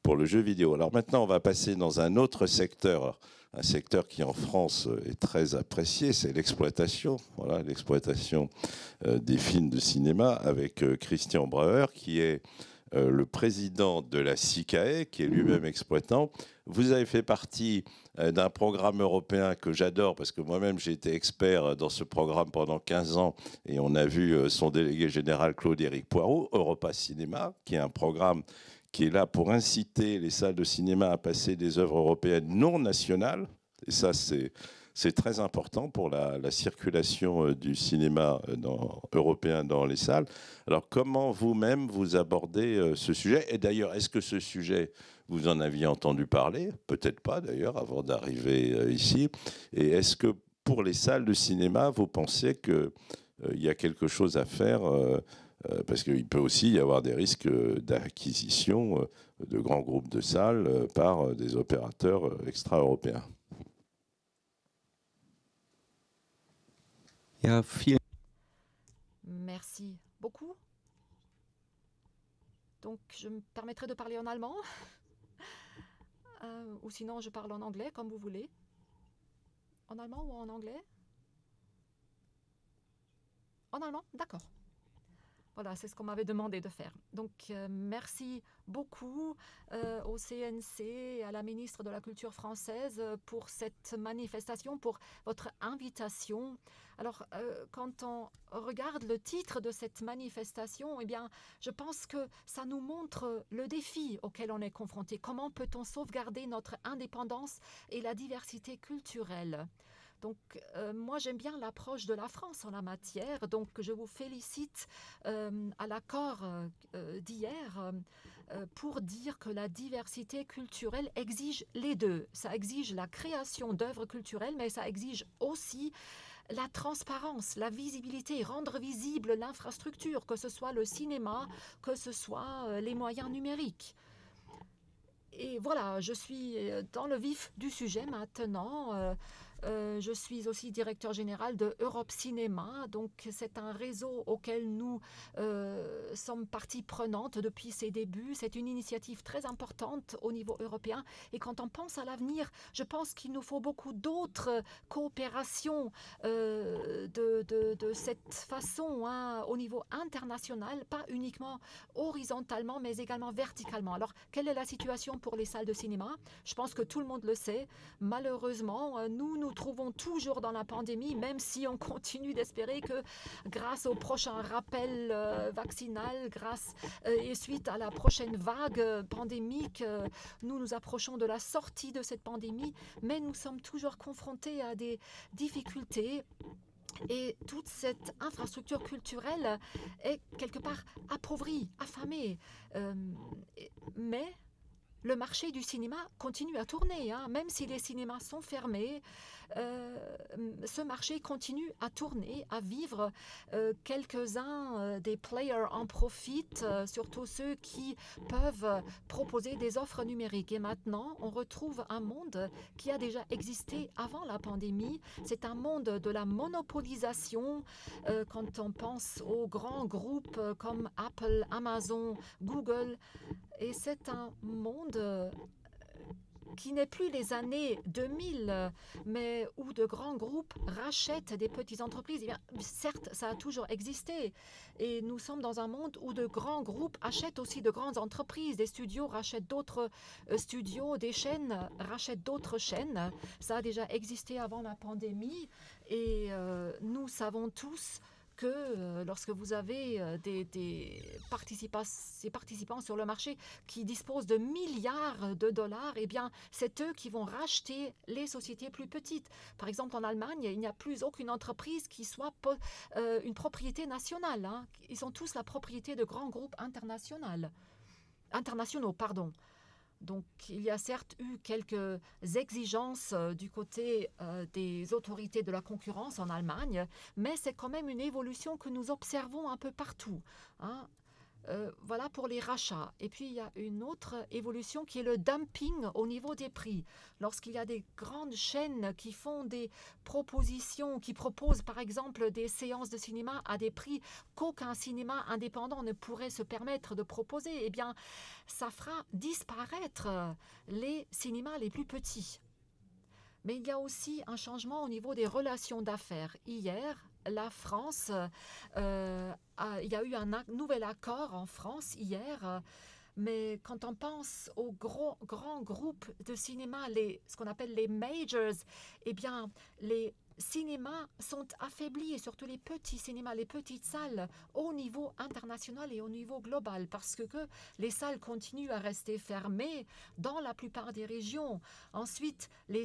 pour le jeu vidéo. Alors maintenant, on va passer dans un autre secteur, un secteur qui en France est très apprécié, c'est l'exploitation. Voilà, l'exploitation euh, des films de cinéma avec euh, Christian Brauer, qui est euh, le président de la CICAE, qui est lui-même exploitant. Vous avez fait partie d'un programme européen que j'adore, parce que moi-même j'ai été expert dans ce programme pendant 15 ans, et on a vu son délégué général Claude-Éric Poirot, Europa Cinéma, qui est un programme qui est là pour inciter les salles de cinéma à passer des œuvres européennes non nationales. Et ça, c'est très important pour la, circulation euh, du cinéma euh, dans, européen dans les salles. Alors, comment vous-même vous abordez euh, ce sujet Et d'ailleurs, est-ce que ce sujet, vous en aviez entendu parler Peut-être pas d'ailleurs, avant d'arriver ici. Et est-ce que pour les salles de cinéma, vous pensez qu'il il y a quelque chose à faire euh, parce qu'il peut aussi y avoir des risques euh, d'acquisition euh, de grands groupes de salles par des opérateurs extra-européens. Merci beaucoup. Donc, je me permettrai de parler en allemand, (laughs) ou sinon je parle en anglais, comme vous voulez. En allemand ou en anglais En allemand, d'accord. Voilà, c'est ce qu'on m'avait demandé de faire. Donc, euh, merci beaucoup euh, au CNC et à la ministre de la Culture française euh, pour cette manifestation, pour votre invitation. Alors, quand on regarde le titre de cette manifestation, eh bien, je pense que ça nous montre le défi auquel on est confronté. Comment peut-on sauvegarder notre indépendance et la diversité culturelle donc, euh, moi, j'aime bien l'approche de la France en la matière. Donc, je vous félicite euh, à l'accord euh, d'hier pour dire que la diversité culturelle exige les deux. Ça exige la création d'œuvres culturelles, mais ça exige aussi la transparence, la visibilité, rendre visible l'infrastructure, que ce soit le cinéma, que ce soit les moyens numériques et voilà, je suis dans le vif du sujet maintenant. Euh, je suis aussi directeur général de Europe Cinéma. Donc, c'est un réseau auquel nous euh, sommes partie prenante depuis ses débuts. C'est une initiative très importante au niveau européen. Et quand on pense à l'avenir, je pense qu'il nous faut beaucoup d'autres coopérations euh, de, cette façon hein, au niveau international, pas uniquement horizontalement, mais également verticalement. Alors, quelle est la situation pour les salles de cinéma Je pense que tout le monde le sait. Malheureusement, euh, nous nous trouvons toujours dans la pandémie, même si on continue d'espérer que grâce au prochain rappel euh, vaccinal, grâce euh, et suite à la prochaine vague pandémique, nous nous approchons de la sortie de cette pandémie, mais nous sommes toujours confrontés à des difficultés et toute cette infrastructure culturelle est quelque part appauvrie, affamée. Euh, mais le marché du cinéma continue à tourner, hein, même si les cinémas sont fermés, euh, ce marché continue à tourner, à vivre. Euh, quelques-uns euh, des players en profitent, surtout ceux qui peuvent proposer des offres numériques. Et maintenant, on retrouve un monde qui a déjà existé avant la pandémie. C'est un monde de la monopolisation. quand on pense aux grands groupes comme Apple, Amazon, Google, et c'est un monde qui n'est plus les années 2000, mais où de grands groupes rachètent des petites entreprises. Eh certes, ça a toujours existé. Et nous sommes dans un monde où de grands groupes achètent aussi de grandes entreprises. Des studios rachètent d'autres euh, studios, des chaînes rachètent d'autres chaînes. Ça a déjà existé avant la pandémie. Et euh, nous savons tous que euh, lorsque vous avez euh, des, participants, ces participants sur le marché qui disposent de milliards de dollars, eh bien, c'est eux qui vont racheter les sociétés plus petites. Par exemple, en Allemagne, il n'y a plus aucune entreprise qui soit euh, une propriété nationale. Hein. Ils sont tous la propriété de grands groupes internationaux. Internationaux, pardon. Donc il y a certes eu quelques exigences euh, du côté euh, des autorités de la concurrence en Allemagne, mais c'est quand même une évolution que nous observons un peu partout. Hein. Euh, voilà pour les rachats. Et puis il y a une autre évolution qui est le dumping au niveau des prix. Lorsqu'il y a des grandes chaînes qui font des propositions, qui proposent par exemple des séances de cinéma à des prix qu'aucun cinéma indépendant ne pourrait se permettre de proposer, eh bien ça fera disparaître les cinémas les plus petits. Mais il y a aussi un changement au niveau des relations d'affaires. Hier, la France, euh, il y a eu un nouvel accord en France hier. Euh, mais quand on pense aux gros, grands groupes de cinéma, les, ce qu'on appelle les majors, eh bien, les cinémas sont affaiblis, et surtout les petits cinémas, les petites salles, au niveau international et au niveau global, parce que, les salles continuent à rester fermées dans la plupart des régions. Ensuite, les,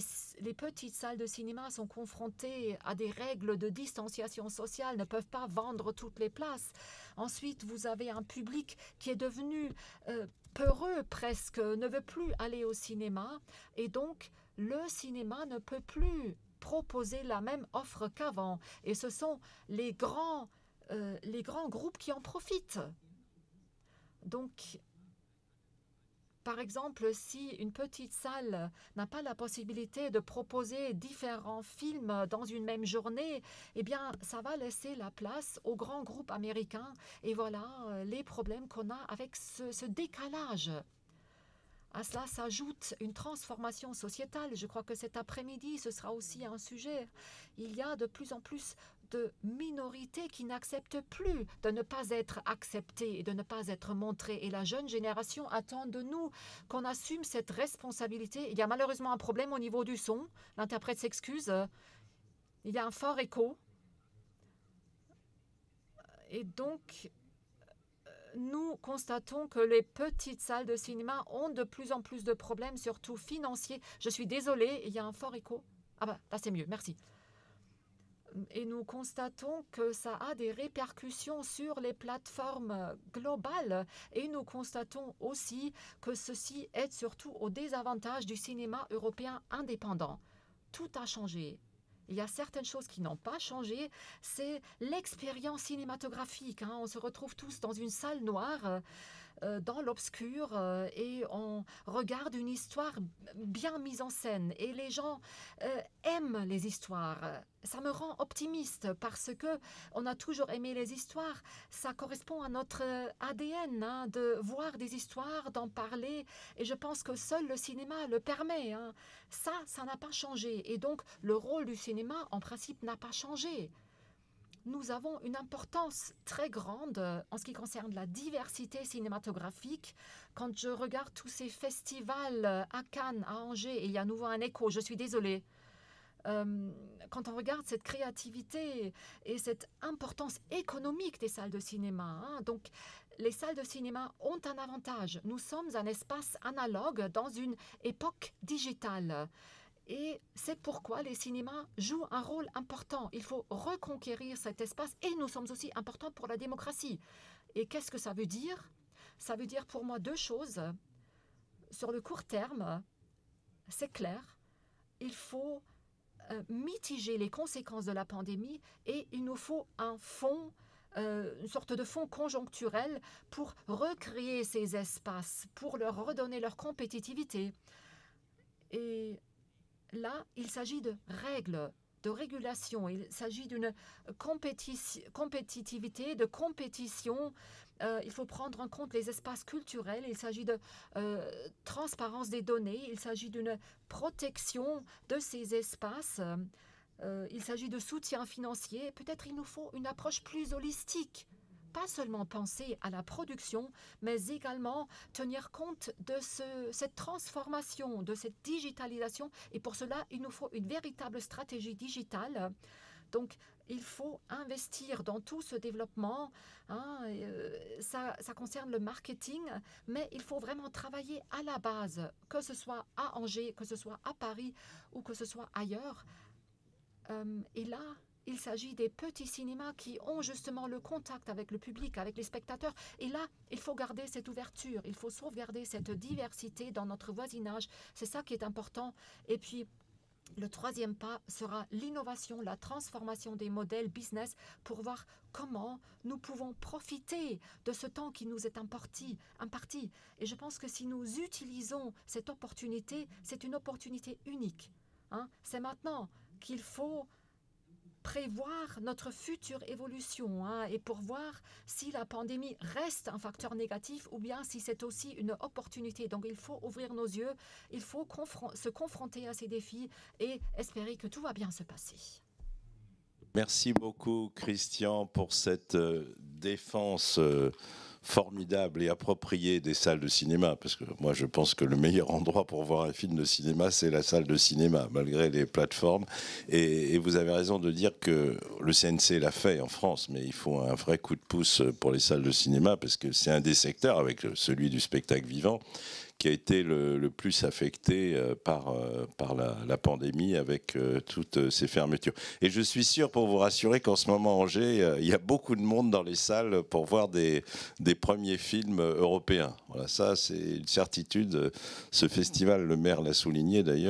petites salles de cinéma sont confrontées à des règles de distanciation sociale, ne peuvent pas vendre toutes les places. Ensuite, vous avez un public qui est devenu euh, peureux presque, ne veut plus aller au cinéma, et donc le cinéma ne peut plus proposer la même offre qu'avant. Et ce sont les grands, euh, les grands groupes qui en profitent. Donc, par exemple, si une petite salle n'a pas la possibilité de proposer différents films dans une même journée, eh bien, ça va laisser la place aux grands groupes américains. Et voilà euh, les problèmes qu'on a avec ce décalage. À cela s'ajoute une transformation sociétale. Je crois que cet après-midi, ce sera aussi un sujet. Il y a de plus en plus de minorités qui n'acceptent plus de ne pas être acceptées et de ne pas être montrées. Et la jeune génération attend de nous qu'on assume cette responsabilité. Il y a malheureusement un problème au niveau du son. L'interprète s'excuse. Il y a un fort écho. Et donc, nous constatons que les petites salles de cinéma ont de plus en plus de problèmes, surtout financiers. Je suis désolée, il y a un fort écho. Ah bah c'est mieux, merci. Et nous constatons que ça a des répercussions sur les plateformes globales. Et nous constatons aussi que ceci aide surtout au désavantage du cinéma européen indépendant. Tout a changé il y a certaines choses qui n'ont pas changé, c'est l'expérience cinématographique. Hein. On se retrouve tous dans une salle noire. Euh, dans l'obscur euh, et on regarde une histoire bien mise en scène. Et les gens euh, aiment les histoires. Ça me rend optimiste parce que on a toujours aimé les histoires. Ça correspond à notre ADN hein, de voir des histoires, d'en parler. Et je pense que seul le cinéma le permet. Hein. Ça, ça n'a pas changé. Et donc, le rôle du cinéma, en principe, n'a pas changé nous avons une importance très grande euh, en ce qui concerne la diversité cinématographique. Quand je regarde tous ces festivals euh, à Cannes, à Angers, et il y a à nouveau un écho, je suis désolée. Euh, quand on regarde cette créativité et cette importance économique des salles de cinéma, hein, donc les salles de cinéma ont un avantage. Nous sommes un espace analogue dans une époque digitale. Et c'est pourquoi les cinémas jouent un rôle important. Il faut reconquérir cet espace et nous sommes aussi importants pour la démocratie. Et qu'est-ce que ça veut dire Ça veut dire pour moi deux choses. Sur le court terme, c'est clair, il faut euh, mitiger les conséquences de la pandémie et il nous faut un fonds euh, une sorte de fonds conjoncturel pour recréer ces espaces, pour leur redonner leur compétitivité. Et là, il s'agit de règles, de régulation, il s'agit d'une compétitivité, de compétition. Euh, il faut prendre en compte les espaces culturels, il s'agit de euh, transparence des données, il s'agit d'une protection de ces espaces. Euh, il s'agit de soutien financier. Peut-être il nous faut une approche plus holistique pas seulement penser à la production, mais également tenir compte de cette transformation, de cette digitalisation. Et pour cela, il nous faut une véritable stratégie digitale. Donc, il faut investir dans tout ce développement. Hein, euh, ça, ça, concerne le marketing, mais il faut vraiment travailler à la base, que ce soit à Angers, que ce soit à Paris ou que ce soit ailleurs. Euh, et là, il s'agit des petits cinémas qui ont justement le contact avec le public, avec les spectateurs. Et là, il faut garder cette ouverture, il faut sauvegarder cette diversité dans notre voisinage. C'est ça qui est important. Et puis, le troisième pas sera l'innovation, la transformation des modèles business pour voir comment nous pouvons profiter de ce temps qui nous est imparti. Et je pense que si nous utilisons cette opportunité, c'est une opportunité unique. Hein. C'est maintenant qu'il faut prévoir notre future évolution hein, et pour voir si la pandémie reste un facteur négatif ou bien si c'est aussi une opportunité. Donc il faut ouvrir nos yeux, il faut se confronter à ces défis et espérer que tout va bien se passer. Merci beaucoup Christian pour cette euh, défense. Euh, formidable et approprié des salles de cinéma, parce que moi je pense que le meilleur endroit pour voir un film de cinéma, c'est la salle de cinéma, malgré les plateformes. Et, et, vous avez raison de dire que le CNC l'a fait en France, mais il faut un vrai coup de pouce pour les salles de cinéma, parce que c'est un des secteurs, avec celui du spectacle vivant, qui a été le, plus affecté euh, par, euh, par la, pandémie avec euh, toutes ces fermetures. Et je suis sûr, pour vous rassurer, qu'en ce moment, Angers, il y a beaucoup de monde dans les salles pour voir des, des premiers films européens. Voilà, ça, c'est une certitude. Ce festival, le maire l'a souligné d'ailleurs,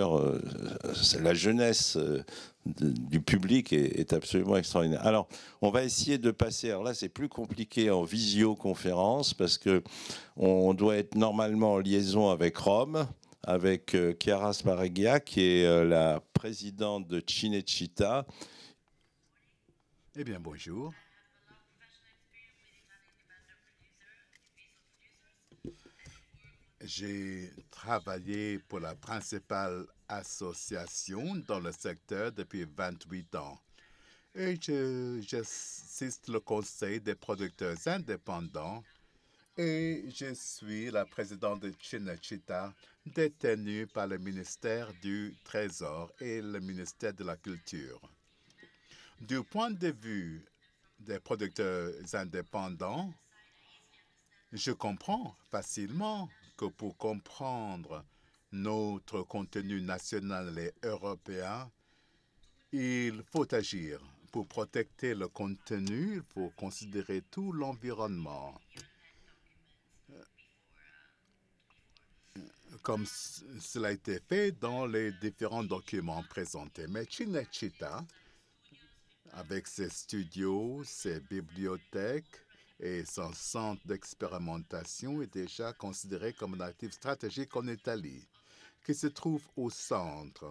la jeunesse du public est, absolument extraordinaire. Alors, on va essayer de passer. Alors là, c'est plus compliqué en visioconférence parce que on doit être normalement en liaison avec Rome, avec euh, Chiara Sparegia, qui est euh, la présidente de Cinecittà. Eh bien, bonjour. J'ai travaillé pour la principale association dans le secteur depuis 28 ans. Et j'assiste le conseil des producteurs indépendants et je suis la présidente de Chinachita, détenue par le ministère du Trésor et le ministère de la Culture. Du point de vue des producteurs indépendants, je comprends facilement que pour comprendre notre contenu national et européen, il faut agir. Pour protéger le contenu, il faut considérer tout l'environnement. comme cela a été fait dans les différents documents présentés. Mais Chinechita, avec ses studios, ses bibliothèques, et son centre d'expérimentation est déjà considéré comme un actif stratégique en Italie, qui se trouve au centre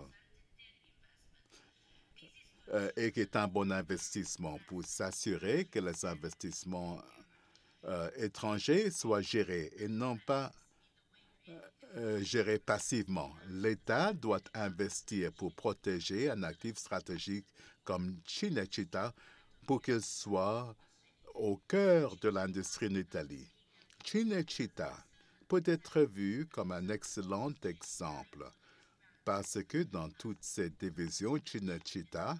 euh, et qui est un bon investissement pour s'assurer que les investissements euh, étrangers soient gérés et non pas euh, gérés passivement. L'État doit investir pour protéger un actif stratégique comme Cinecittà pour qu'il soit au cœur de l'industrie en Italie. Cinecittà peut être vu comme un excellent exemple parce que dans toutes ces divisions, Cinecittà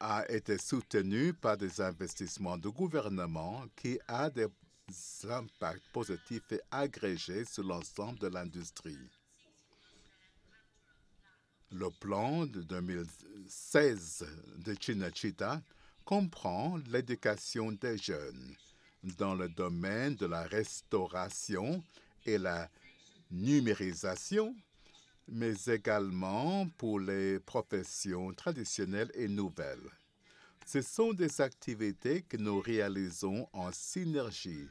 a été soutenu par des investissements du gouvernement qui a des impacts positifs et agrégés sur l'ensemble de l'industrie. Le plan de 2016 de Cinecittà comprend l'éducation des jeunes dans le domaine de la restauration et la numérisation, mais également pour les professions traditionnelles et nouvelles. Ce sont des activités que nous réalisons en synergie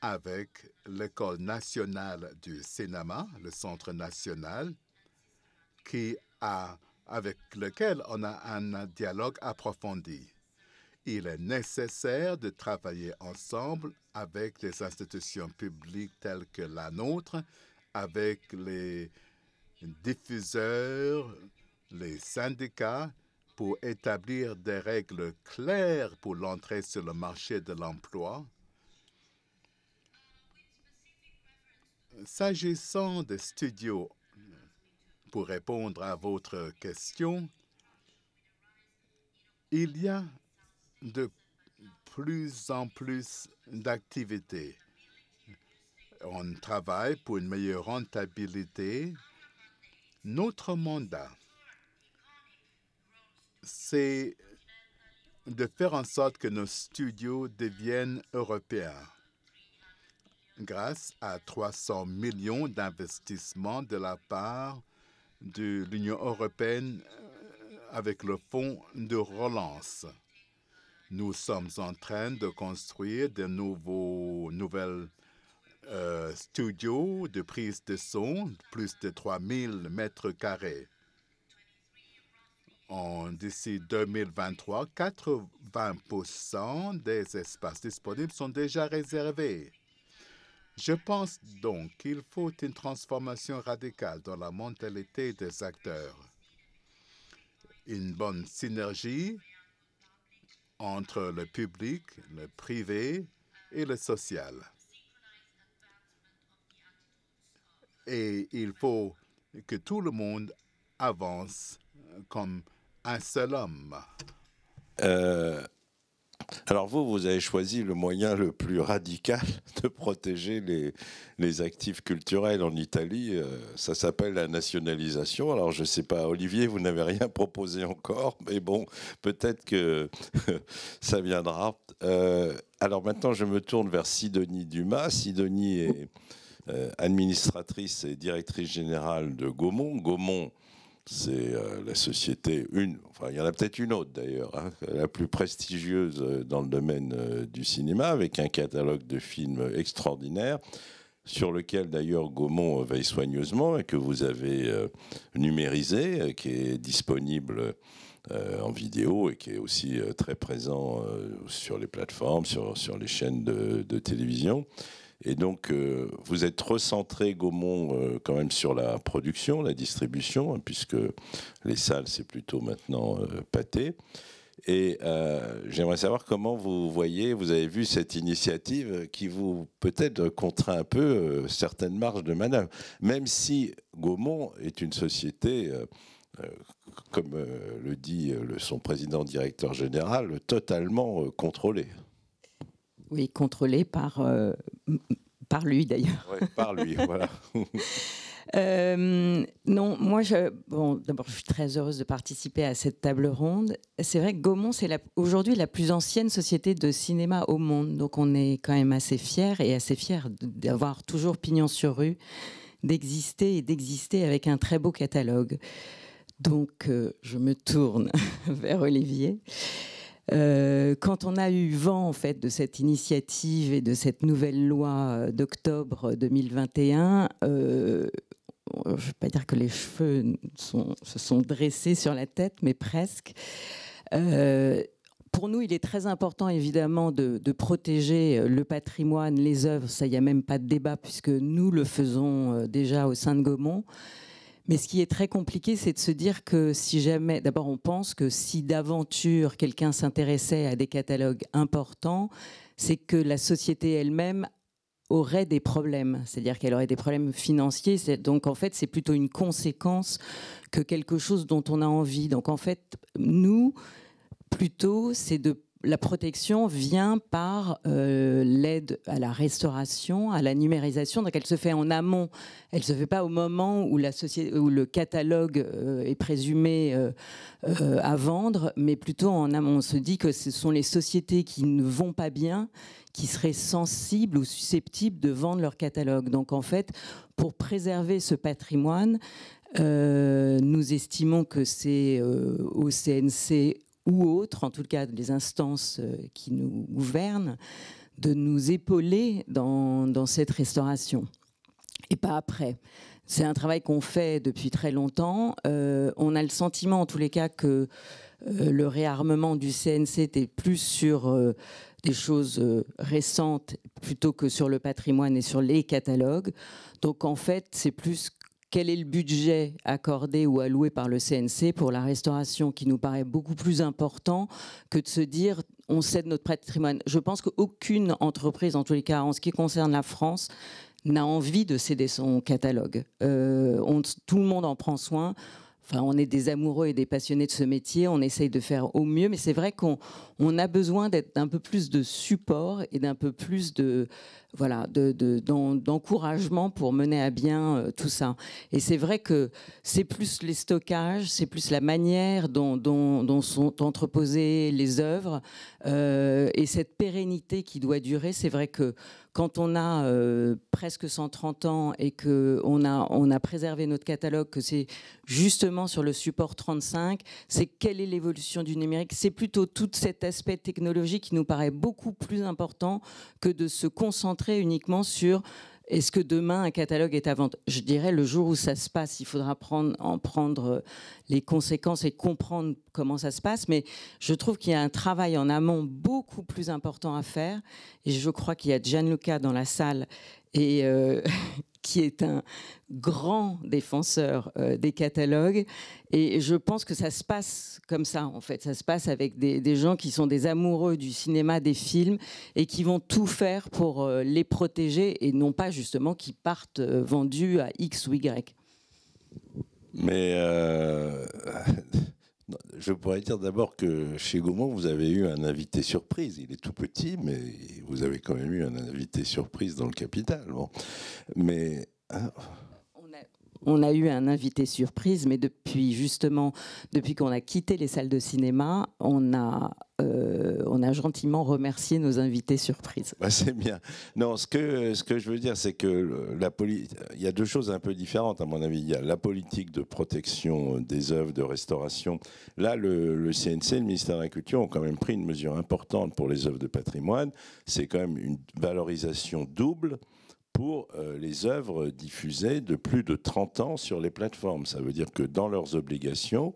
avec l'École nationale du cinéma, le Centre national, qui a avec lequel on a un dialogue approfondi. Il est nécessaire de travailler ensemble avec les institutions publiques telles que la nôtre, avec les diffuseurs, les syndicats, pour établir des règles claires pour l'entrée sur le marché de l'emploi. S'agissant des studios pour répondre à votre question, il y a de plus en plus d'activités. On travaille pour une meilleure rentabilité. Notre mandat, c'est de faire en sorte que nos studios deviennent européens grâce à 300 millions d'investissements de la part de l'Union européenne euh, avec le Fonds de relance. Nous sommes en train de construire de nouveaux, nouvelles euh, studios de prise de son, plus de 3000 mètres carrés. D'ici 2023, 80 des espaces disponibles sont déjà réservés. Je pense donc qu'il faut une transformation radicale dans la mentalité des acteurs, une bonne synergie entre le public, le privé et le social. Et il faut que tout le monde avance comme un seul homme. Euh, alors vous, vous avez choisi le moyen le plus radical (laughs) de protéger les, actifs culturels en Italie. Euh, ça s'appelle la nationalisation. Alors je ne sais pas, Olivier, vous n'avez rien (laughs) proposé encore, mais bon, peut-être que (laughs) ça viendra. Euh, alors maintenant, je me tourne vers Sidonie Dumas. Sidonie est euh, administratrice et directrice générale de Gaumont. Gaumont c'est euh, la société, une, enfin il y en a peut-être une autre d'ailleurs, hein, la plus prestigieuse euh, dans le domaine euh, du cinéma, avec un catalogue de films extraordinaire, sur lequel d'ailleurs Gaumont veille soigneusement et que vous avez numérisé, qui est disponible euh, en vidéo et qui est aussi euh, très présent euh, sur les plateformes, sur, sur les chaînes de, télévision. Et donc, vous êtes recentré, Gaumont, quand même sur la production, la distribution, hein, puisque les salles, c'est plutôt maintenant pâté. Et j'aimerais savoir comment vous voyez, vous avez vu cette initiative qui vous peut-être contraint un peu certaines marges de manœuvre, même si Gaumont est une société comme euh, le dit euh, le, son président directeur général, totalement euh, contrôlé. Oui, contrôlé par, par lui d'ailleurs. par lui, (laughs) voilà. non, moi, je, bon, d'abord, je suis très heureuse de participer à cette table ronde. C'est vrai que Gaumont, c'est aujourd'hui la plus ancienne société de cinéma au monde, donc on est quand même assez fiers et assez fiers d'avoir toujours pignon sur rue, d'exister et d'exister avec un très beau catalogue. Donc, euh, je me tourne (laughs) vers Olivier. Euh, quand on a eu vent en fait de cette initiative et de cette nouvelle loi euh, d'octobre 2021, je ne vais pas dire que les cheveux se sont dressés sur la tête, mais presque. pour nous, il est très important évidemment de, de, protéger le patrimoine, les œuvres. Ça, il n'y a même pas de débat puisque nous le faisons déjà au sein de Gaumont. Mais ce qui est très compliqué, c'est de se dire que si jamais, d'abord on pense que si d'aventure quelqu'un s'intéressait à des catalogues importants, c'est que la société elle-même aurait des problèmes, c'est-à-dire qu'elle aurait des problèmes financiers. Donc en fait, c'est plutôt une conséquence que quelque chose dont on a envie. Donc en fait, nous, plutôt, c'est de la protection vient par euh, l'aide à la restauration, à la numérisation. Donc elle se fait en amont. Elle ne se fait pas au moment où, le catalogue euh, est présumé euh, à vendre, mais plutôt en amont. On se dit que ce sont les sociétés qui ne vont pas bien qui seraient sensibles ou susceptibles de vendre leur catalogue. Donc en fait, pour préserver ce patrimoine, nous estimons que c'est au CNC ou autres, en tout cas des instances euh, qui nous gouvernent, de nous épauler dans, cette restauration et pas après. C'est un travail qu'on fait depuis très longtemps. Euh, on a le sentiment, en tous les cas, que euh, le réarmement du CNC était plus sur des choses récentes plutôt que sur le patrimoine et sur les catalogues. Donc, en fait, c'est plus quel est le budget accordé ou alloué par le CNC pour la restauration qui nous paraît beaucoup plus important que de se dire on cède notre patrimoine. Je pense qu'aucune entreprise, en tous les cas en ce qui concerne la France, n'a envie de céder son catalogue. Euh, tout le monde en prend soin on est des amoureux et des passionnés de ce métier, on essaye de faire au mieux, mais c'est vrai qu'on a besoin d'être un peu plus de support et d'un peu plus de voilà d'encouragement pour mener à bien euh, tout ça. Et c'est vrai que c'est plus les stockages, c'est plus la manière dont, sont entreposées les œuvres euh, et cette pérennité qui doit durer. C'est vrai que quand on a euh, presque 130 ans et qu'on a, on a préservé notre catalogue, que c'est justement sur le support 35, c'est quelle est l'évolution du numérique C'est plutôt tout cet aspect technologique qui nous paraît beaucoup plus important que de se concentrer uniquement sur est-ce que demain un catalogue est à vendre Je dirais le jour où ça se passe, il faudra prendre, en prendre euh, les conséquences et comprendre comment ça se passe. Mais je trouve qu'il y a un travail en amont beaucoup plus important à faire. Et je crois qu'il y a Gianluca dans la salle et euh, (laughs) qui est un grand défenseur euh, des catalogues. Et je pense que ça se passe comme ça, en fait. Ça se passe avec des, gens qui sont des amoureux du cinéma, des films, et qui vont tout faire pour euh, les protéger, et non pas justement qui partent euh, vendus à X ou Y. Mais je pourrais dire d'abord que chez Gaumont, vous avez eu un invité surprise. Il est tout petit, mais vous avez quand même eu un invité surprise dans le Capital. Bon. Mais. Hein, on a eu un invité surprise, mais depuis justement, depuis qu'on a quitté les salles de cinéma, on a, euh, on a gentiment remercié nos invités surprises. Bah, c'est bien. Non, ce que, ce que je veux dire, c'est que la il y a deux choses un peu différentes, à mon avis. Il y a la politique de protection euh, des œuvres, de restauration. Là, le, le CNC, le ministère de la Culture, ont quand même pris une mesure importante pour les œuvres de patrimoine. C'est quand même une valorisation double pour euh, les œuvres diffusées de plus de 30 ans sur les plateformes. Ça veut dire que dans leurs obligations,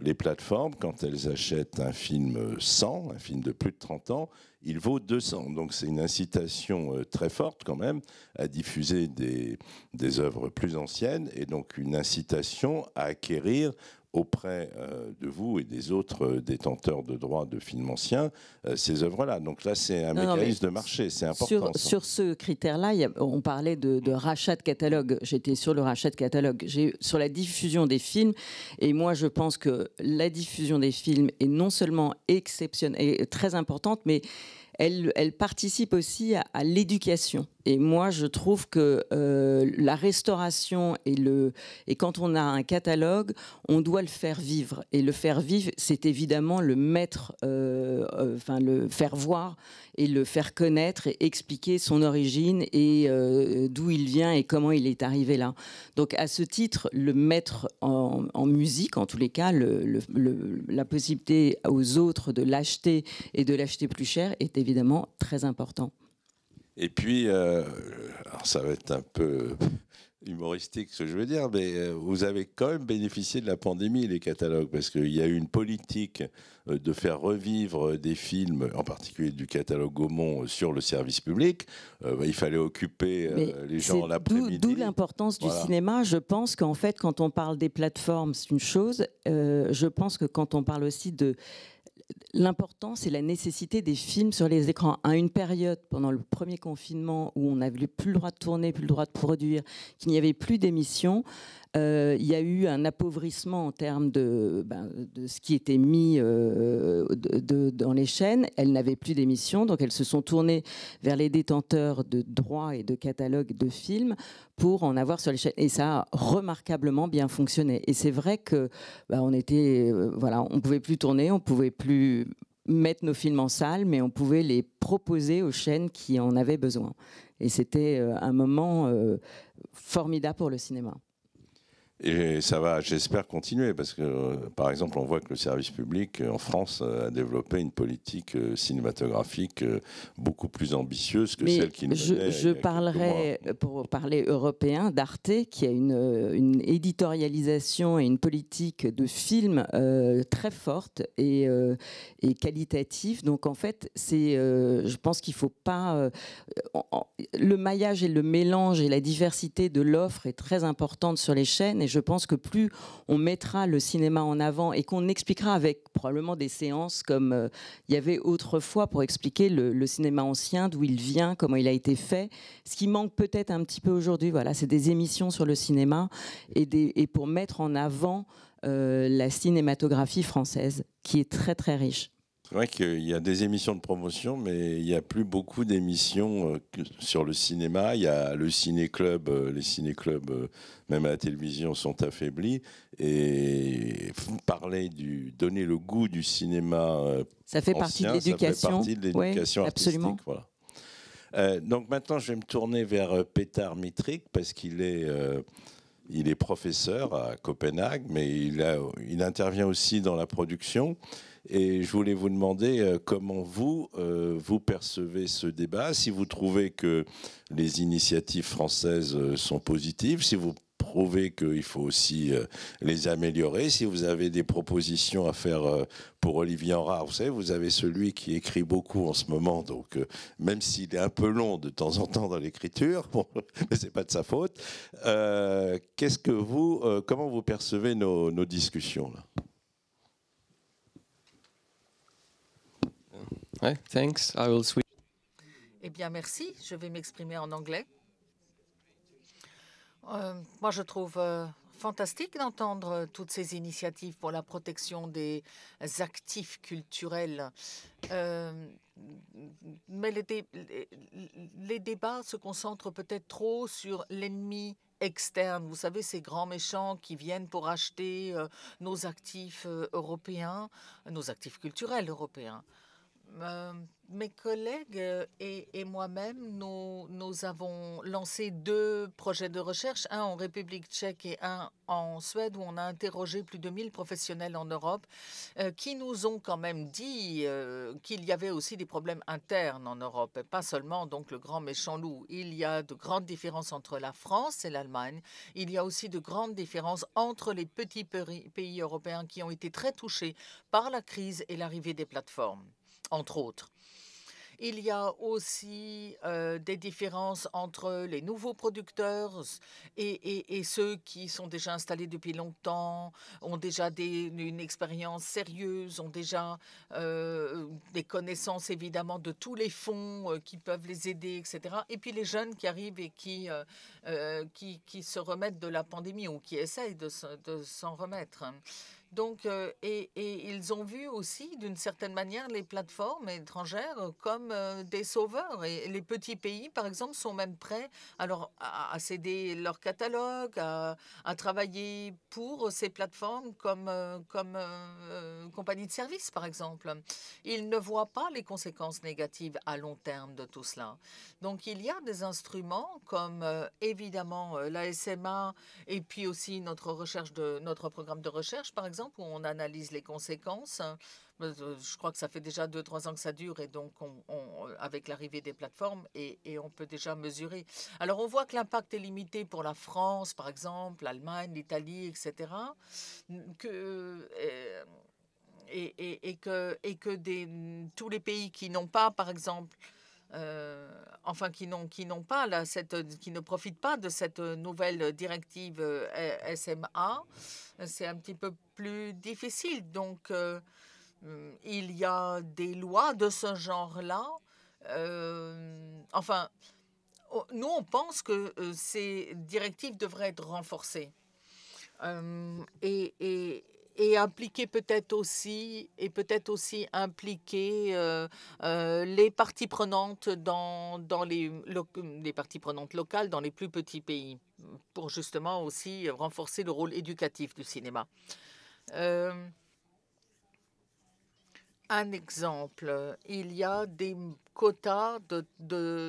les plateformes, quand elles achètent un film 100, un film de plus de 30 ans, il vaut 200. Donc c'est une incitation euh, très forte quand même à diffuser des, des œuvres plus anciennes et donc une incitation à acquérir auprès euh, de vous et des autres euh, détenteurs de droits de films anciens euh, ces œuvres-là. Donc là, c'est un mécanisme de marché, c'est important. Sur, ce critère-là, on parlait de, rachat de catalogue. J'étais sur le rachat de catalogue. Sur la diffusion des films, et moi, je pense que la diffusion des films est non seulement exceptionnelle, et très importante, mais elle, participe aussi à, l'éducation. Et moi, je trouve que euh, la restauration et, le, et quand on a un catalogue, on doit le faire vivre. Et le faire vivre, c'est évidemment le mettre, euh, euh, enfin le faire voir et le faire connaître et expliquer son origine et d'où il vient et comment il est arrivé là. Donc à ce titre, le mettre en, musique, en tous les cas, la possibilité aux autres de l'acheter et de l'acheter plus cher était évidemment très important. Et puis, euh, alors ça va être un peu (laughs) humoristique ce que je veux dire, mais euh, vous avez quand même bénéficié de la pandémie, les catalogues, parce qu'il y a eu une politique euh, de faire revivre des films, en particulier du catalogue Gaumont, sur le service public. Bah, il fallait occuper les gens l'après-midi. D'où l'importance du cinéma. Je pense qu'en fait, quand on parle des plateformes, c'est une chose. je pense que quand on parle aussi de L'important, c'est la nécessité des films sur les écrans. À une période, pendant le premier confinement, où on n'avait plus le droit de tourner, plus le droit de produire, qu'il n'y avait plus d'émissions, euh, il y a eu un appauvrissement en termes de, ben, ce qui était mis euh, dans les chaînes. Elles n'avaient plus d'émissions, donc elles se sont tournées vers les détenteurs de droits et de catalogues de films pour en avoir sur les chaînes. Et ça a remarquablement bien fonctionné. Et c'est vrai que ne ben, on était, euh, voilà, on pouvait plus tourner, on pouvait plus mettre nos films en salle, mais on pouvait les proposer aux chaînes qui en avaient besoin. Et c'était un moment formidable pour le cinéma. Et ça va, j'espère, continuer parce que, euh, par exemple, on voit que le service public euh, en France euh, a développé une politique cinématographique beaucoup plus ambitieuse que celle qui nous Je, je parlerai, pour parler européen, d'Arte, qui a une, une, éditorialisation et une politique de film très forte et, et, qualitative. Donc, en fait, c'est, je pense qu'il ne faut pas. le maillage et le mélange et la diversité de l'offre est très importante sur les chaînes. Et je pense que plus on mettra le cinéma en avant et qu'on expliquera avec probablement des séances comme euh, il y avait autrefois pour expliquer le, cinéma ancien, d'où il vient, comment il a été fait. Ce qui manque peut-être un petit peu aujourd'hui, voilà, c'est des émissions sur le cinéma et, pour mettre en avant euh, la cinématographie française qui est très très riche c'est vrai qu'il y a des émissions de promotion, mais il n'y a plus beaucoup d'émissions euh, sur le cinéma. Il y a le ciné-club, euh, les ciné-clubs, euh, même à la télévision, sont affaiblis. Et parler du, donner le goût du cinéma. Ça fait partie de l'éducation. Ça fait partie de l'éducation artistique. Absolument. donc maintenant, je vais me tourner vers Pétard Mitric parce qu'il est. il est professeur à Copenhague, mais il, il intervient aussi dans la production. Et je voulais vous demander euh, comment vous, euh, vous percevez ce débat, si vous trouvez que les initiatives françaises euh, sont positives, si vous prouvez qu'il faut aussi les améliorer, si vous avez des propositions à faire pour Olivier Enrard. Vous savez, vous avez celui qui écrit beaucoup en ce moment, donc même s'il est un peu long de temps en temps dans l'écriture, (laughs) bon, mais c'est pas de sa faute. Qu'est-ce que vous, comment vous percevez nos, nos discussions là thanks. Eh bien, merci. Je vais m'exprimer en anglais. Euh, moi, je trouve euh, fantastique d'entendre euh, toutes ces initiatives pour la protection des actifs culturels. mais les, les débats se concentrent peut-être trop sur l'ennemi externe. Vous savez, ces grands méchants qui viennent pour acheter nos actifs européens, nos actifs culturels européens. Euh, mes collègues euh, et, moi-même, nous, avons lancé deux projets de recherche, un en République tchèque et un en Suède, où on a interrogé plus de 1000 professionnels en Europe euh, qui nous ont quand même dit qu'il y avait aussi des problèmes internes en Europe, et pas seulement donc le grand méchant loup. Il y a de grandes différences entre la France et l'Allemagne. Il y a aussi de grandes différences entre les petits pays européens qui ont été très touchés par la crise et l'arrivée des plateformes entre autres. Il y a aussi euh, des différences entre les nouveaux producteurs et, ceux qui sont déjà installés depuis longtemps, ont déjà une expérience sérieuse, ont déjà euh, des connaissances évidemment de tous les fonds euh, qui peuvent les aider, etc. Et puis les jeunes qui arrivent et qui, qui, se remettent de la pandémie ou qui essayent de, s'en remettre. Donc, euh, et, ils ont vu aussi, d'une certaine manière, les plateformes étrangères comme euh, des sauveurs. Et les petits pays, par exemple, sont même prêts alors, à, céder leur catalogue, à, travailler pour ces plateformes comme, euh, comme compagnie de service, par exemple. Ils ne voient pas les conséquences négatives à long terme de tout cela. Donc, il y a des instruments comme, évidemment, la et puis aussi notre recherche de notre programme de recherche, par exemple, où on analyse les conséquences. Hein, euh, je crois que ça fait déjà 2-3 ans que ça dure, et donc on, avec l'arrivée des plateformes, et, on peut déjà mesurer. Alors on voit que l'impact est limité pour la France, par exemple, l'Allemagne, l'Italie, etc. Que, euh, et, que, et que des, tous les pays qui n'ont pas, par exemple, euh, enfin qui n'ont pas qui ne profitent pas de cette nouvelle directive euh, SMA, c'est un petit peu plus difficile. Donc euh, il y a des lois de ce genre-là. enfin, oh, nous, on pense que ces directives devraient être renforcées. et, et impliquer peut-être aussi et peut-être aussi impliquer euh, euh, les parties prenantes dans, dans les, les parties prenantes locales dans les plus petits pays pour justement aussi renforcer le rôle éducatif du cinéma. Euh, un exemple, il y a des quotas de,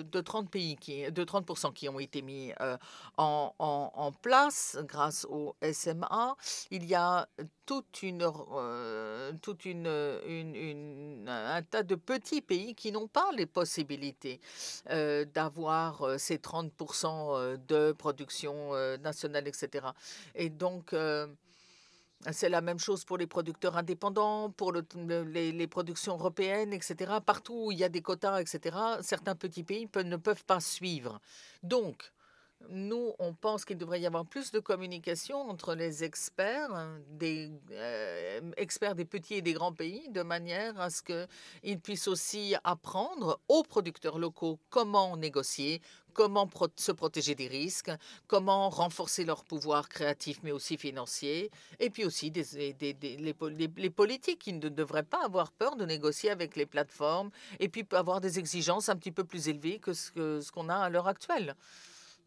de, 30 pays qui, de 30 qui ont été mis euh, en, en, place grâce au SMA. Il y a toute une, euh, toute une, un tas de petits pays qui n'ont pas les possibilités euh, d'avoir ces 30 de production nationale, etc. Et donc c'est la même chose pour les producteurs indépendants, pour les, productions européennes, etc. Partout où il y a des quotas, etc., certains petits pays ne peuvent pas suivre. Donc, nous, on pense qu'il devrait y avoir plus de communication entre les experts, hein, des euh, experts des petits et des grands pays, de manière à ce qu'ils puissent aussi apprendre aux producteurs locaux comment négocier, comment se protéger des risques, comment renforcer leur pouvoir créatif mais aussi financier, et puis aussi les, politiques qui ne devraient pas avoir peur de négocier avec les plateformes, et puis avoir des exigences un petit peu plus élevées que ce qu'on a à l'heure actuelle.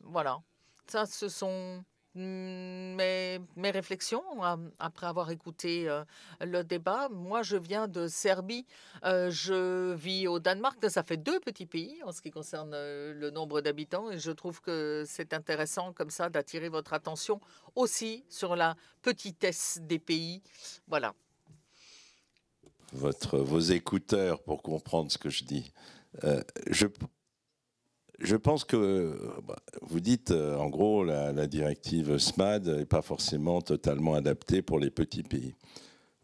Voilà, ça ce sont Mmh, mes, mes réflexions après avoir écouté le débat. Moi, je viens de Serbie. je vis au Danemark. Ça fait deux petits pays en ce qui concerne le nombre d'habitants. Et je trouve que c'est intéressant comme ça d'attirer votre attention aussi sur la petitesse des pays. Voilà. Votre, vos écouteurs pour comprendre ce que je dis. je je pense que bah, vous dites, euh, en gros, la, directive SMAD n'est pas forcément totalement adaptée pour les petits pays.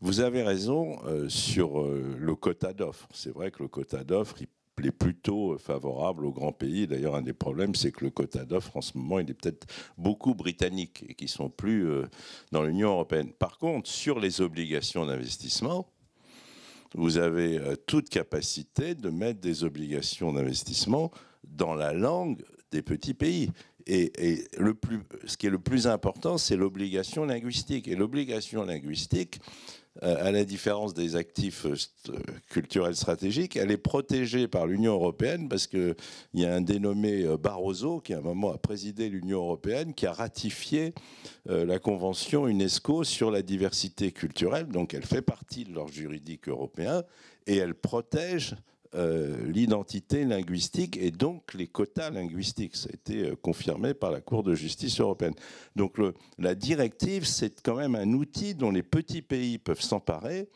Vous avez raison euh, sur euh, le quota d'offres. C'est vrai que le quota d'offres, il est plutôt favorable aux grands pays. D'ailleurs, un des problèmes, c'est que le quota d'offres, en ce moment, il est peut-être beaucoup britannique et qui sont plus dans l'Union européenne. Par contre, sur les obligations d'investissement, vous avez toute capacité de mettre des obligations d'investissement dans la langue des petits pays. Et, le plus, ce qui est le plus important, c'est l'obligation linguistique. Et l'obligation linguistique, euh, à la différence des actifs euh, culturels stratégiques, elle est protégée par l'Union européenne parce qu'il y a un dénommé euh, Barroso qui à un moment a présidé l'Union européenne, qui a ratifié la convention UNESCO sur la diversité culturelle, donc elle fait partie de l'ordre juridique européen et elle protège euh, l'identité linguistique et donc les quotas linguistiques. Ça a été euh, confirmé par la Cour de justice européenne. Donc le, la directive, c'est quand même un outil dont les petits pays peuvent s'emparer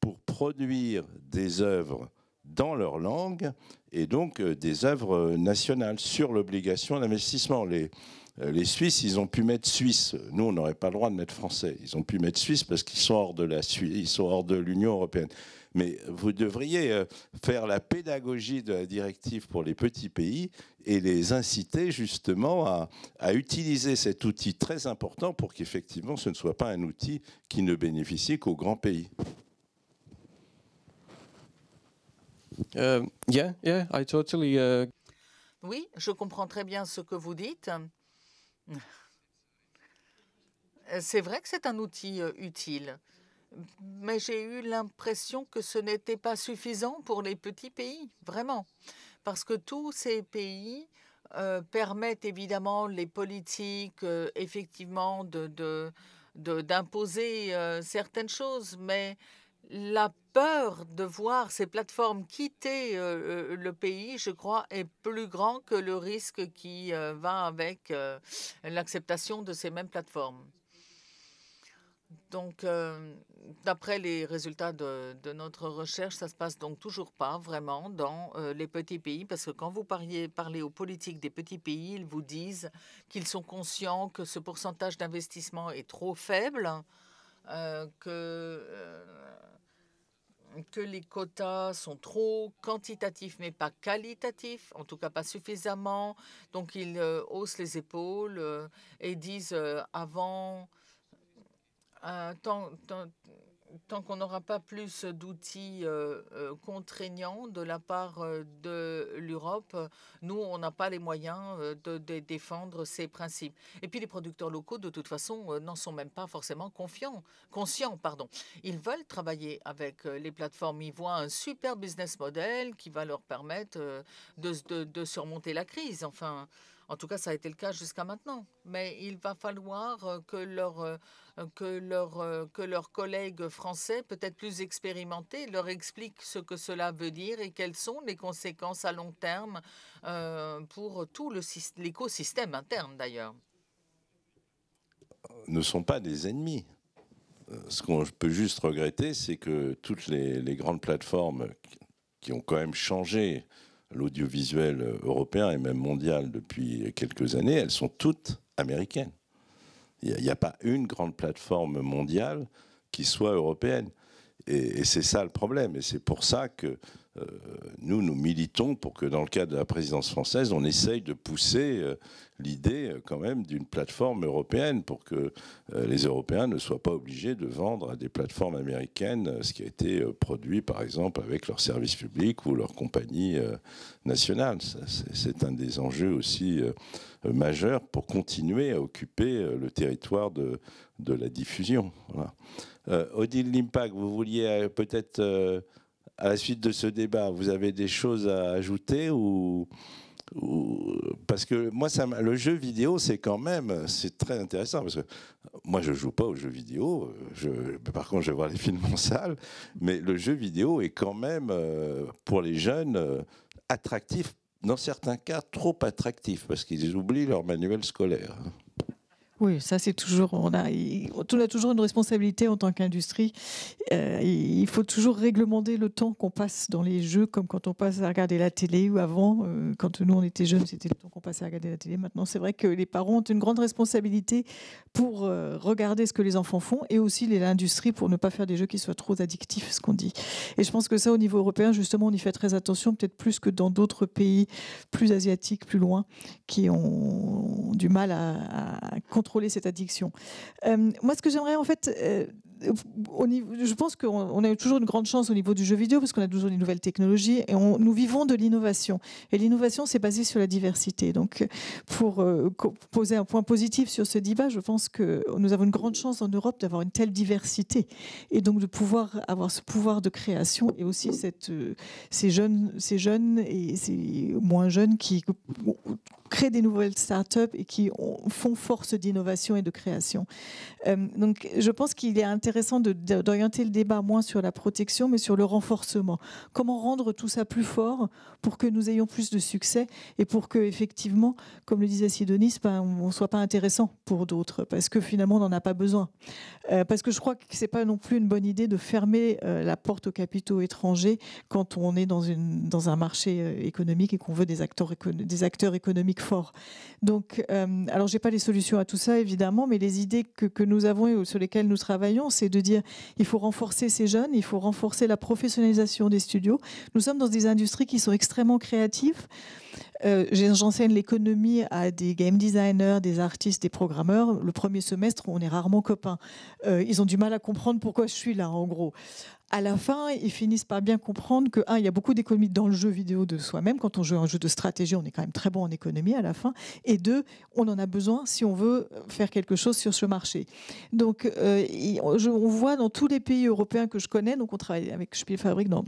pour produire des œuvres dans leur langue et donc euh, des œuvres nationales sur l'obligation d'investissement. Les, les Suisses, ils ont pu mettre Suisse. Nous, on n'aurait pas le droit de mettre français. Ils ont pu mettre Suisse parce qu'ils sont hors de la ils sont hors de l'Union européenne mais vous devriez euh, faire la pédagogie de la directive pour les petits pays et les inciter justement à, utiliser cet outil très important pour qu'effectivement ce ne soit pas un outil qui ne bénéficie qu'aux grands pays. Euh, uh, oui, je comprends très bien ce que vous dites. C'est vrai que c'est un outil euh, utile mais j'ai eu l'impression que ce n'était pas suffisant pour les petits pays, vraiment, parce que tous ces pays euh, permettent évidemment les politiques, euh, effectivement, d'imposer euh, certaines choses, mais la peur de voir ces plateformes quitter le pays, je crois, est plus grand que le risque qui va avec l'acceptation de ces mêmes plateformes. Donc, euh, d'après les résultats de, notre recherche, ça se passe donc toujours pas vraiment dans euh, les petits pays, parce que quand vous parliez, parlez aux politiques des petits pays, ils vous disent qu'ils sont conscients que ce pourcentage d'investissement est trop faible, hein, euh, que, que les quotas sont trop quantitatifs, mais pas qualitatifs, en tout cas pas suffisamment. Donc, ils haussent les épaules et disent avant euh, tant, qu'on n'aura pas plus d'outils euh, euh, contraignants de la part de l'Europe, nous, on n'a pas les moyens de, défendre ces principes. Et puis les producteurs locaux, de toute façon, n'en sont même pas forcément confiants, conscients. Pardon. Ils veulent travailler avec les plateformes. Ils voient un super business model qui va leur permettre de, de surmonter la crise. Enfin, en tout cas, ça a été le cas jusqu'à maintenant. Mais il va falloir que leurs que leur, euh, euh, que leurs collègues français, peut-être plus expérimentés, leur expliquent ce que cela veut dire et quelles sont les conséquences à long terme euh, pour tout l'écosystème interne d'ailleurs. Ne sont pas des ennemis ce qu'on peut juste regretter, c'est que toutes les, les, grandes plateformes qui ont quand même changé l'audiovisuel euh, européen et même mondial depuis quelques années, elles sont toutes américaines. Il n'y a, pas une grande plateforme mondiale qui soit européenne. Et, c'est ça le problème. Et c'est pour ça que euh, nous, nous militons pour que dans le cadre de la présidence française, on essaye de pousser euh, l'idée euh, quand même d'une plateforme européenne pour que les Européens ne soient pas obligés de vendre à des plateformes américaines ce qui a été produit par exemple avec leurs services publics ou leur compagnie nationales. C'est un des enjeux aussi majeurs pour continuer à occuper le territoire de, de la diffusion. Voilà. Euh, Odile Limpac, vous vouliez euh, peut-être, euh, à la suite de ce débat, vous avez des choses à ajouter ou, parce que moi, le jeu vidéo, c'est quand même, c'est très intéressant parce que moi, je joue pas au jeu vidéo. par contre, je vais voir les films en salle, mais le jeu vidéo est quand même pour les jeunes attractif, dans certains cas trop attractif parce qu'ils oublient leur manuel scolaire. Oui, ça c'est toujours, on a, a toujours une responsabilité en tant qu'industrie. Euh, il faut toujours réglementer le temps qu'on passe dans les jeux, comme quand on passe à regarder la télé ou avant, euh, quand nous on était jeunes, c'était le temps qu'on passait à regarder la télé. Maintenant, c'est vrai que les parents ont une grande responsabilité pour euh, regarder ce que les enfants font et aussi l'industrie pour ne pas faire des jeux qui soient trop addictifs, ce qu'on dit. Et je pense que ça, au niveau européen, justement, on y fait très attention, peut-être plus que dans d'autres pays plus asiatiques, plus loin, qui ont du mal à, à cette addiction. Euh, moi, ce que j'aimerais en fait euh, au je pense qu'on a toujours une grande chance au niveau du jeu vidéo parce qu'on a toujours des nouvelles technologies et nous vivons de l'innovation. Et l'innovation, c'est basé sur la diversité. Donc, pour euh, poser un point positif sur ce débat, je pense que nous avons une grande chance en Europe d'avoir une telle diversité et donc de pouvoir avoir ce pouvoir de création et aussi euh, ces, jeunes, ces jeunes et ces moins jeunes qui créent des nouvelles startups et qui font force d'innovation et de création. Euh, donc, je pense qu'il est intéressant intéressant d'orienter le débat moins sur la protection, mais sur le renforcement. Comment rendre tout ça plus fort pour que nous ayons plus de succès et pour que, effectivement, comme le disait Sidonis, ben, on ne soit pas intéressant pour d'autres, parce que finalement, on n'en a pas besoin. Euh, parce que je crois que ce n'est pas non plus une bonne idée de fermer euh, la porte aux capitaux étrangers quand on est dans, une, dans un marché euh, économique et qu'on veut des acteurs, des acteurs économiques forts. Donc, alors, je n'ai pas les solutions à tout ça, évidemment, mais les idées que, que nous avons et sur lesquelles nous travaillons, c'est de dire il faut renforcer ces jeunes, il faut renforcer la professionnalisation des studios. Nous sommes dans des industries qui sont extrêmement créatives. Euh, j'enseigne l'économie à des game designers, des artistes, des programmeurs. Le premier semestre, on est rarement copains. Euh, ils ont du mal à comprendre pourquoi je suis là, en gros à la fin, ils finissent par bien comprendre que, un, il y a beaucoup d'économie dans le jeu vidéo de soi-même. Quand on joue un jeu de stratégie, on est quand même très bon en économie à la fin. Et deux, on en a besoin si on veut faire quelque chose sur ce marché. Donc, euh, on voit dans tous les pays européens que je connais, donc on travaille avec Fabrique dans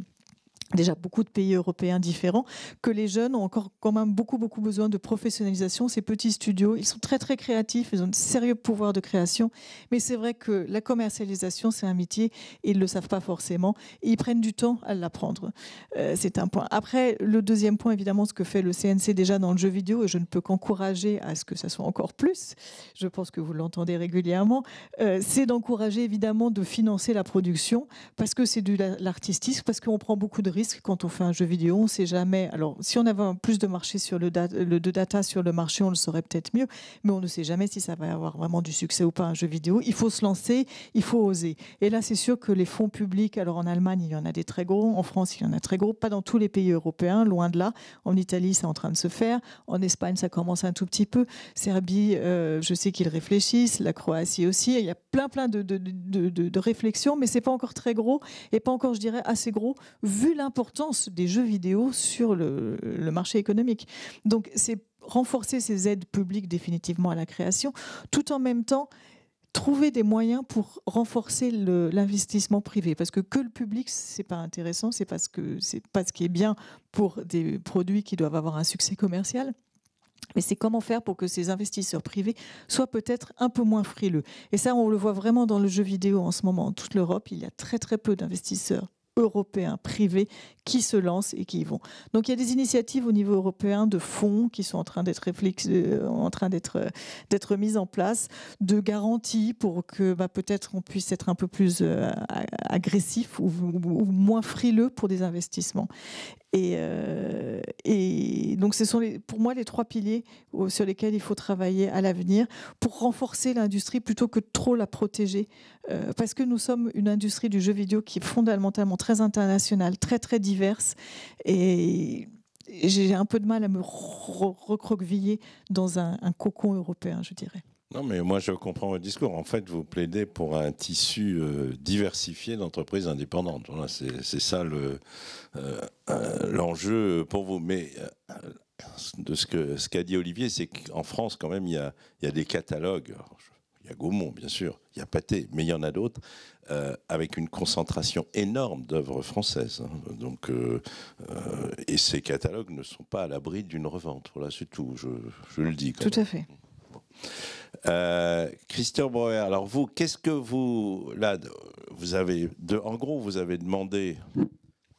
déjà beaucoup de pays européens différents, que les jeunes ont encore quand même beaucoup, beaucoup besoin de professionnalisation. Ces petits studios, ils sont très, très créatifs, ils ont un sérieux pouvoir de création, mais c'est vrai que la commercialisation, c'est un métier, ils ne le savent pas forcément, et ils prennent du temps à l'apprendre. Euh, c'est un point. Après, le deuxième point, évidemment, ce que fait le CNC déjà dans le jeu vidéo, et je ne peux qu'encourager à ce que ça soit encore plus, je pense que vous l'entendez régulièrement, euh, c'est d'encourager évidemment de financer la production, parce que c'est de l'artistique, parce qu'on prend beaucoup de risques, quand on fait un jeu vidéo, on ne sait jamais. Alors, si on avait plus de marché sur le, de data sur le marché, on le saurait peut-être mieux, mais on ne sait jamais si ça va avoir vraiment du succès ou pas un jeu vidéo. Il faut se lancer, il faut oser. Et là, c'est sûr que les fonds publics, alors en Allemagne, il y en a des très gros, en France, il y en a très gros, pas dans tous les pays européens, loin de là. En Italie, c'est en train de se faire. En Espagne, ça commence un tout petit peu. Serbie, euh, je sais qu'ils réfléchissent. La Croatie aussi. il y a plein, plein de, de, de, de réflexions, mais c'est pas encore très gros et pas encore, je dirais, assez gros vu l'impact l'importance des jeux vidéo sur le, marché économique. Donc c'est renforcer ces aides publiques définitivement à la création, tout en même temps trouver des moyens pour renforcer l'investissement privé. Parce que que le public, c'est pas intéressant, c'est parce que c'est pas ce qui est bien pour des produits qui doivent avoir un succès commercial. Mais c'est comment faire pour que ces investisseurs privés soient peut-être un peu moins frileux. Et ça, on le voit vraiment dans le jeu vidéo en ce moment. En toute l'Europe, il y a très très peu d'investisseurs européens privés qui se lancent et qui y vont. Donc il y a des initiatives au niveau européen de fonds qui sont en train d'être euh, en train d'être euh, d'être mises en place, de garanties pour que bah, peut-être on puisse être un peu plus euh, agressif ou, moins frileux pour des investissements. Et, et donc ce sont les, pour moi les trois piliers sur lesquels il faut travailler à l'avenir pour renforcer l'industrie plutôt que trop la protéger, parce que nous sommes une industrie du jeu vidéo qui est fondamentalement très internationale, très très diverse. Et j'ai un peu de mal à me recroqueviller dans un, cocon européen, je dirais. Non, mais moi je comprends votre discours. En fait, vous plaidez pour un tissu euh, diversifié d'entreprises indépendantes. c'est ça euh, euh, l'enjeu le, pour vous. Mais de ce qu'a ce qu'a dit Olivier, c'est qu'en France, quand même, il y a, il y a des catalogues. il y a Gaumont, bien sûr, il y a Pâté, mais il y en a d'autres. Euh, avec une concentration énorme d'œuvres françaises. Hein. Donc, euh, euh, et ces catalogues ne sont pas à l'abri d'une revente. Voilà, c'est tout. Je, le dis. tout à fait. Christian Breuer, alors vous, qu'est-ce que vous. Là, avez. en gros, vous avez demandé.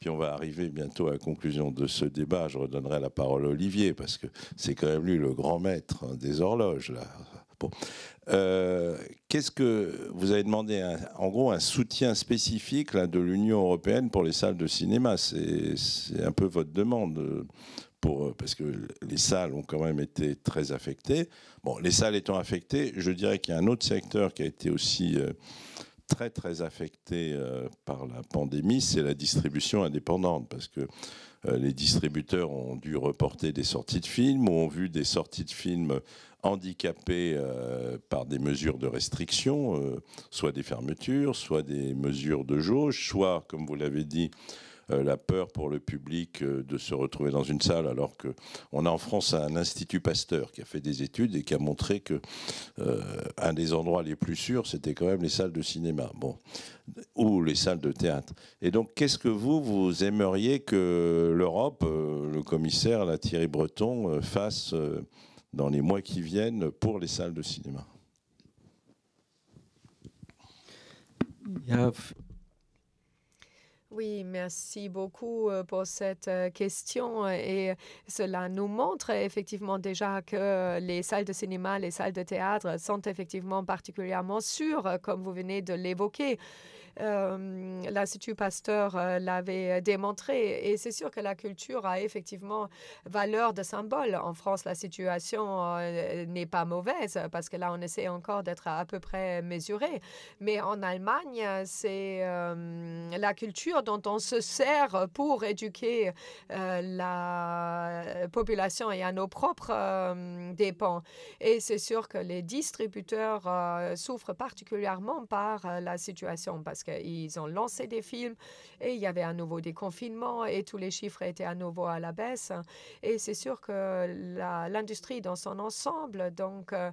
Puis on va arriver bientôt à la conclusion de ce débat. Je redonnerai la parole à Olivier, parce que c'est quand même lui le grand maître hein, des horloges, là. Bon. Euh, qu'est-ce que vous avez demandé En gros, un soutien spécifique de l'Union européenne pour les salles de cinéma. C'est un peu votre demande. Euh, pour, euh, parce que les salles ont quand même été très affectées. Bon, les salles étant affectées, je dirais qu'il y a un autre secteur qui a été aussi très très affecté par la pandémie, c'est la distribution indépendante, parce que les distributeurs ont dû reporter des sorties de films, ou ont vu des sorties de films handicapés euh, par des mesures de restriction, euh, soit des fermetures, soit des mesures de jauge, soit, comme vous l'avez dit, euh, la peur pour le public de se retrouver dans une salle, alors qu'on a en France un institut Pasteur qui a fait des études et qui a montré que un des endroits les plus sûrs, c'était quand même les salles de cinéma, bon, ou les salles de théâtre. Et donc, qu'est-ce que vous, vous aimeriez que l'Europe, le commissaire la Thierry Breton, fasse dans les mois qui viennent pour les salles de cinéma. Oui, merci beaucoup euh, pour cette euh, question. Euh, et cela nous montre effectivement déjà que les salles de cinéma, les salles de théâtre sont effectivement particulièrement sûres, comme vous venez de l'évoquer. Euh, l'Institut Pasteur euh, l'avait démontré. Et c'est sûr que la culture a effectivement valeur de symbole. En France, la situation euh, n'est pas mauvaise parce que là, on essaie encore d'être à, peu près mesuré. Mais en Allemagne, c'est la culture dont on se sert pour éduquer la population et à nos propres dépens. Et c'est sûr que les distributeurs souffrent particulièrement par la situation parce ils qu'ils ont lancé des films et il y avait à nouveau des confinements et tous les chiffres étaient à nouveau à la baisse. Et c'est sûr que l'industrie dans son ensemble, donc, euh,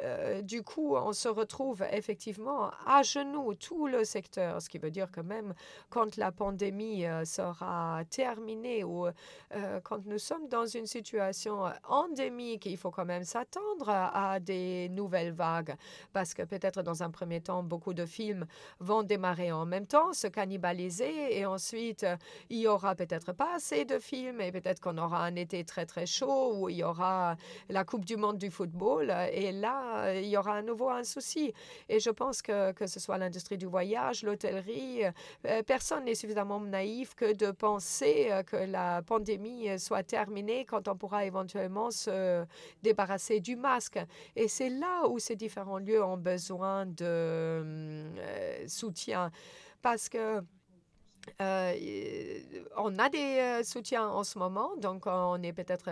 euh, du coup, on se retrouve effectivement à genoux, tout le secteur, ce qui veut dire que même quand la pandémie euh, sera terminée ou euh, quand nous sommes dans une situation endémique, il faut quand même s'attendre à des nouvelles vagues, parce que peut-être dans un premier temps, beaucoup de films vont démarrer en même temps, se cannibaliser, et ensuite, il y aura peut-être pas assez de films, et peut-être qu'on aura un été très très chaud, où il y aura la Coupe du Monde du football, et là, euh, il y aura à nouveau un souci. Et je pense que, que ce soit l'industrie du voyage, l'hôtellerie, euh, euh, personne n'est suffisamment naïf que de penser que la pandémie soit terminée quand on pourra éventuellement se débarrasser du masque. Et c'est là où ces différents lieux ont besoin de soutien. Parce que euh, on a des euh, soutiens en ce moment, donc on n'est peut-être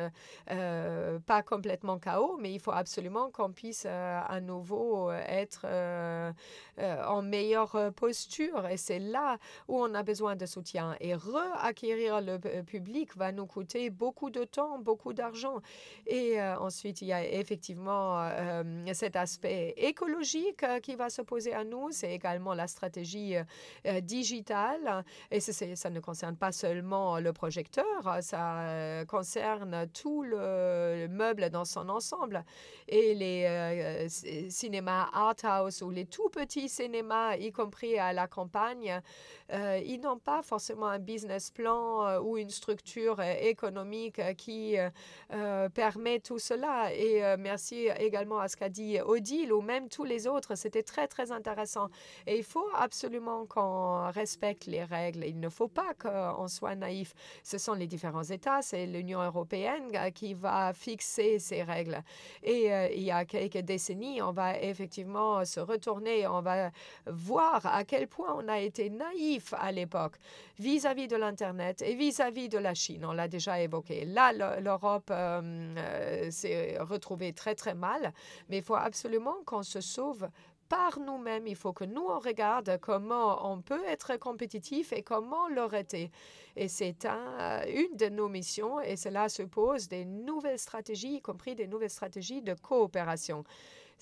euh, pas complètement KO, mais il faut absolument qu'on puisse à nouveau être en meilleure posture. Et c'est là où on a besoin de soutien. Et reacquérir le public va nous coûter beaucoup de temps, beaucoup d'argent. Et ensuite, il y a effectivement cet aspect écologique qui va se poser à nous. C'est également la stratégie digitale. Et ça ne concerne pas seulement euh, le projecteur, euh, ça euh, concerne tout le, meuble dans son ensemble. Et les cinémas art house ou les tout petits cinémas, y compris à la campagne, ils n'ont pas forcément un business plan ou une structure économique qui permet tout cela. Et merci également à ce qu'a dit Odile ou même tous les autres. C'était très, très intéressant. Et il faut absolument qu'on respecte les règles il ne faut pas qu'on soit naïf. Ce sont les différents États, c'est l'Union européenne euh, qui va fixer ces règles. Et euh, il y a quelques décennies, on va effectivement se retourner, on va voir à quel point on a été naïf à l'époque vis-à-vis de l'Internet et vis-à-vis de la Chine. On l'a déjà évoqué. Là, l'Europe euh, s'est retrouvée très, très mal, mais il faut absolument qu'on se sauve par nous-mêmes. Il faut que nous, on regarde comment on peut être compétitif et comment l'aurait été. Et c'est euh, une de nos missions et cela suppose des nouvelles stratégies, y compris des nouvelles stratégies de coopération.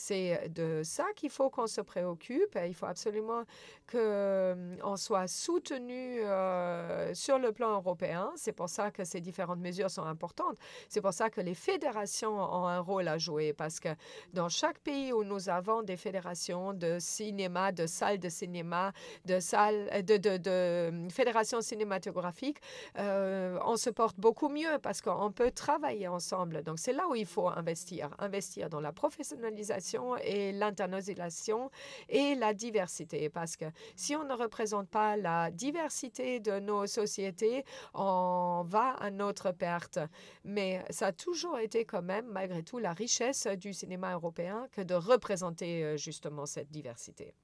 C'est euh, de ça qu'il faut qu'on se préoccupe. Il faut absolument qu'on euh, soit soutenu euh, sur le plan européen. C'est pour ça que ces différentes mesures sont importantes. C'est pour ça que les fédérations ont un rôle à jouer parce que dans chaque pays où nous avons des fédérations de cinéma, de salles de cinéma, de salles, de, de, de, fédérations cinématographiques, on se porte beaucoup mieux parce qu'on peut travailler ensemble. Donc c'est là où il faut investir, investir dans la professionnalisation et l'internationalisation et la diversité. Parce que si on ne représente pas la diversité de nos sociétés, on va à notre perte. Mais ça a toujours été quand même, malgré tout, la richesse du cinéma européen que de représenter euh, justement cette diversité.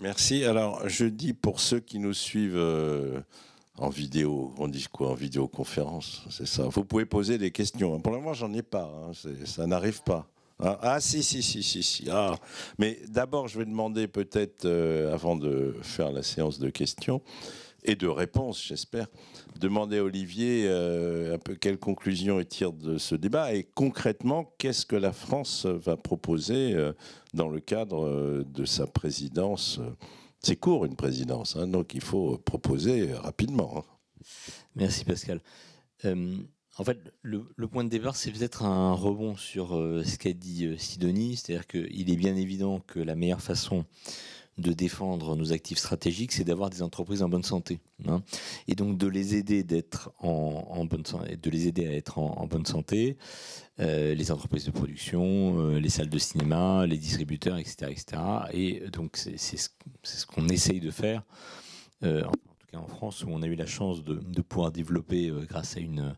Merci. Alors, je dis pour ceux qui nous suivent euh, en vidéo, on dit quoi En vidéoconférence, c'est ça. Vous pouvez poser des questions. Pour le moment, j'en ai pas. Hein. Ça n'arrive pas. Ah, ah si, si, si, si, Ah. Mais d'abord, je vais demander peut-être, euh, avant de faire la séance de questions et de réponses, j'espère, demander à Olivier euh, un peu quelle conclusion il tire de ce débat et concrètement, qu'est-ce que la France va proposer euh, dans le cadre de sa présidence C'est court une présidence, hein, donc il faut proposer rapidement. Hein. Merci Pascal. En fait, le, point de départ, c'est peut-être un rebond sur euh, ce qu'a dit euh, Sidonie, c'est-à-dire qu'il est bien évident que la meilleure façon de défendre nos actifs stratégiques, c'est d'avoir des entreprises en bonne santé, hein. et donc de les aider bonne santé, les à être en, bonne santé, euh, les entreprises de production, les salles de cinéma, les distributeurs, etc., etc. Et donc c'est ce, qu'on essaye de faire. en tout cas en France, où on a eu la chance de pouvoir développer grâce à une